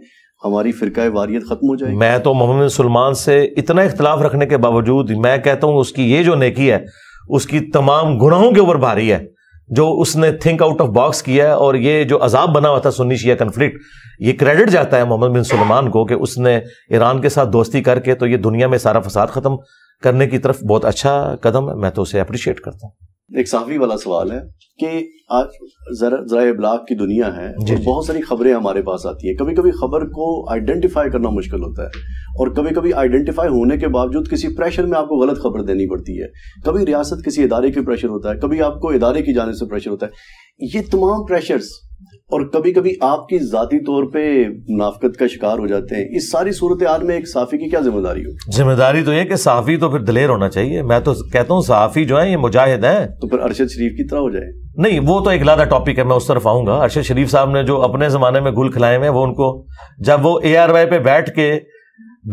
हमारी फिरका वारियत खत्म हो जाए मैं तो मोहम्मद सलमान से इतना इख्तलाफ रखने के बावजूद मैं कहता हूँ उसकी ये जो नेकी है उसकी तमाम गुनाहों के ऊपर भारी है जो उसने थिंक आउट ऑफ बॉक्स किया है और ये जो अजाब बना हुआ था सुन्नी शिया कन्फ्लिक्ट ये क्रेडिट जाता है मोहम्मद बिन सलमान को कि उसने ईरान के साथ दोस्ती करके तो ये दुनिया में सारा फसाद ख़त्म करने की तरफ बहुत अच्छा कदम है मैं तो उसे अप्रिशिएट करता हूँ एक साफी वाला सवाल है कि जरा जरा इबलाग की दुनिया है और बहुत सारी खबरें हमारे पास आती हैं कभी कभी खबर को आइडेंटिफाई करना मुश्किल होता है और कभी कभी आइडेंटिफाई होने के बावजूद किसी प्रेशर में आपको गलत खबर देनी पड़ती है कभी रियासत किसी इदारे के प्रेशर होता है कभी आपको इदारे की जाने से प्रेशर होता है ये तमाम प्रेशर्स और कभी कभी आपकी जाती तौर पे मुनाफ्त का शिकार हो जाते हैं इस सारी सूरत हाल में एक साफ़ी की क्या जिम्मेदारी हो जिम्मेदारी तो ये कि साफ़ी तो फिर दलेर होना चाहिए मैं तो कहता हूँ साफ़ी जो है ये मुजाहिद है तो फिर अरशद शरीफ की तरह हो जाए नहीं वो तो एक लादा टॉपिक है मैं उस तरफ आऊंगा अरशद शरीफ साहब ने जो अपने जमाने में गुल खिलाए हुए वो उनको जब वो ए आर वाई पे बैठ के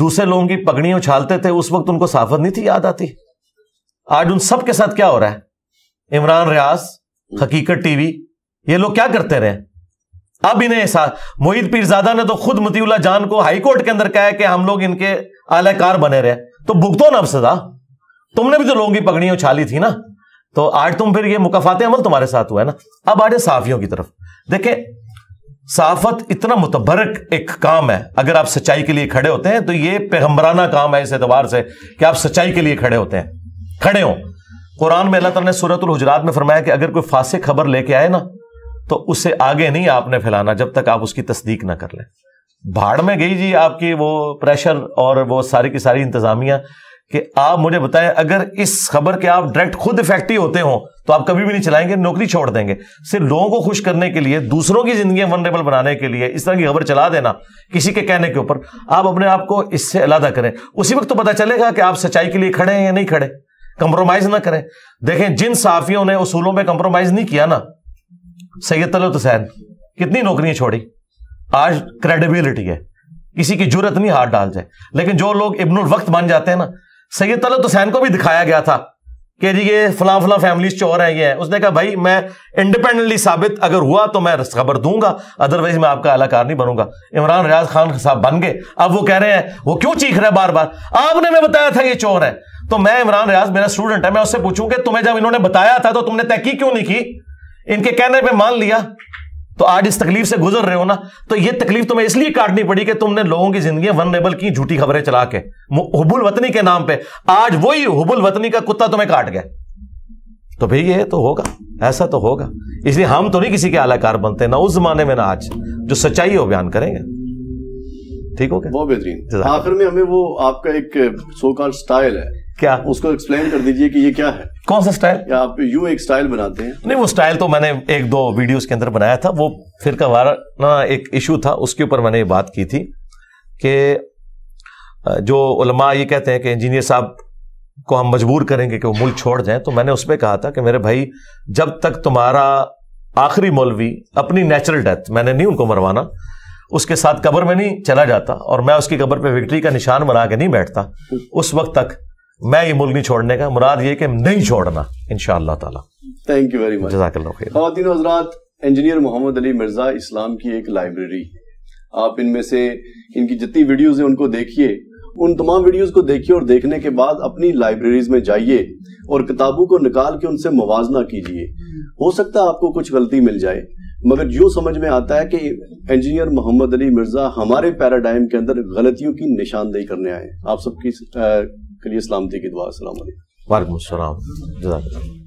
दूसरे लोगों की पगड़ियां उछालते थे उस वक्त उनको साफत नहीं थी याद आती आज उन सब के साथ क्या हो रहा है इमरान रियाज हकीकत टीवी ये लोग क्या करते रहे अब इन्हें ऐसा मोहित पीरजादा ने तो खुद मतीउल्ला जान को हाईकोर्ट के अंदर कहा है कि हम लोग इनके आलाकार बने रहे तो भुगतो ना अब सजा तुमने भी तो लोगों की पगड़ी उछाली थी ना तो आज तुम फिर ये मुकाफाते अमल तुम्हारे साथ हुआ है ना अब आ जाए साफियों की तरफ देखे साफत इतना मुतबरक एक काम है अगर आप सच्चाई के लिए खड़े होते हैं तो ये पैगम्बराना काम है इस एतबार से कि आप सच्चाई के लिए खड़े होते हैं खड़े हो कुरान में अल्लाह तला ने सूरत हजरात में फरमाया कि अगर कोई फांसी खबर लेके आए ना तो उससे आगे नहीं आपने फैलाना जब तक आप उसकी तस्दीक ना कर लें भाड़ में गई जी आपकी वो प्रेशर और वो सारी की सारी इंतजामिया कि आप मुझे बताएं अगर इस खबर के आप डायरेक्ट खुद इफेक्टिव होते हो तो आप कभी भी नहीं चलाएंगे नौकरी छोड़ देंगे सिर्फ लोगों को खुश करने के लिए दूसरों की जिंदगी वनरेबल बनाने के लिए इस तरह की खबर चला देना किसी के कहने के ऊपर आप अपने आप को इससे अलादा करें उसी वक्त तो पता चलेगा कि आप सच्चाई के लिए खड़े हैं या नहीं खड़े कंप्रोमाइज ना करें देखें जिन साफियों ने उसूलों पर कंप्रोमाइज नहीं किया ना सैयद तलत तो हुसैन कितनी नौकरियां छोड़ी आज क्रेडिबिलिटी है किसी की जरूरत नहीं हाथ डाल जाए लेकिन जो लोग इब्नुल वक्त बन जाते हैं ना सैयद तलत तो हुसैन को भी दिखाया गया था कि जी ये फलां फला फैमिली चोर है ये उसने कहा भाई मैं इंडिपेंडेंटली साबित अगर हुआ तो मैं खबर दूंगा अदरवाइज मैं आपका अलाकार नहीं बनूंगा इमरान रियाज खान साहब बन गए अब वो कह रहे हैं वो क्यों चीख रहे हैं बार बार आपने मैं बताया था ये चोर है तो मैं इमरान रियाज मेरा स्टूडेंट है मैं उससे पूछूं कि तुम्हें जब इन्होंने बताया था तो तुमने तहकीक क्यों नहीं की इनके कहने पे मान लिया तो आज इस तकलीफ से गुजर रहे हो ना तो ये तकलीफ तुम्हें इसलिए काटनी पड़ी कि तुमने लोगों की जिंदगी वनरेबल की झूठी खबरें चला के हुबुल वतनी के नाम पे आज वही हुबुल वतनी का कुत्ता तुम्हें काट गया तो भाई ये तो होगा ऐसा तो होगा इसलिए हम तो नहीं किसी के आलाकार बनते ना उस जमाने में ना आज जो सच्चाई हो बयान करेंगे ठीक हो गया बहुत बेहतरीन आखिर में हमें वो आपका एक सो कॉल स्टाइल है क्या उसको एक्सप्लेन कर दीजिए कि ये क्या है कौन सा स्टाइल आप यू एक स्टाइल बनाते हैं नहीं वो स्टाइल तो मैंने एक दो वीडियोस के अंदर बनाया था वो फिर का वाराना एक इशू था उसके ऊपर मैंने ये बात की थी कि जो उलमा ये कहते हैं कि इंजीनियर साहब को हम मजबूर करेंगे कि वो मुल्क छोड़ जाए तो मैंने उस पर कहा था कि मेरे भाई जब तक तुम्हारा आखिरी मौलवी अपनी नेचुरल डेथ मैंने नहीं उनको मरवाना उसके साथ कब्र में नहीं चला जाता और मैं उसकी कब्र पे विक्ट्री का निशान बना के नहीं बैठता हम्म। उस वक्त तक मैं ये मुल्क नहीं छोड़ने का मुराद ये कि नहीं छोड़ना इन ताला थैंक यू वेरी मच खातिन हजरात इंजीनियर मोहम्मद अली मिर्जा इस्लाम की एक लाइब्रेरी है आप इनमें से इनकी जितनी वीडियोज हैं उनको देखिए उन तमाम वीडियोस को देखिए और देखने के बाद अपनी लाइब्रेरीज में जाइए और किताबों को निकाल के उनसे मुवजना कीजिए हो सकता है आपको कुछ गलती मिल जाए मगर जो समझ में आता है कि इंजीनियर मोहम्मद अली मिर्जा हमारे पैराडाइम के अंदर गलतियों की निशानदेही करने आए आप सबकी करिए सलामती की दुआ असल वालेकुम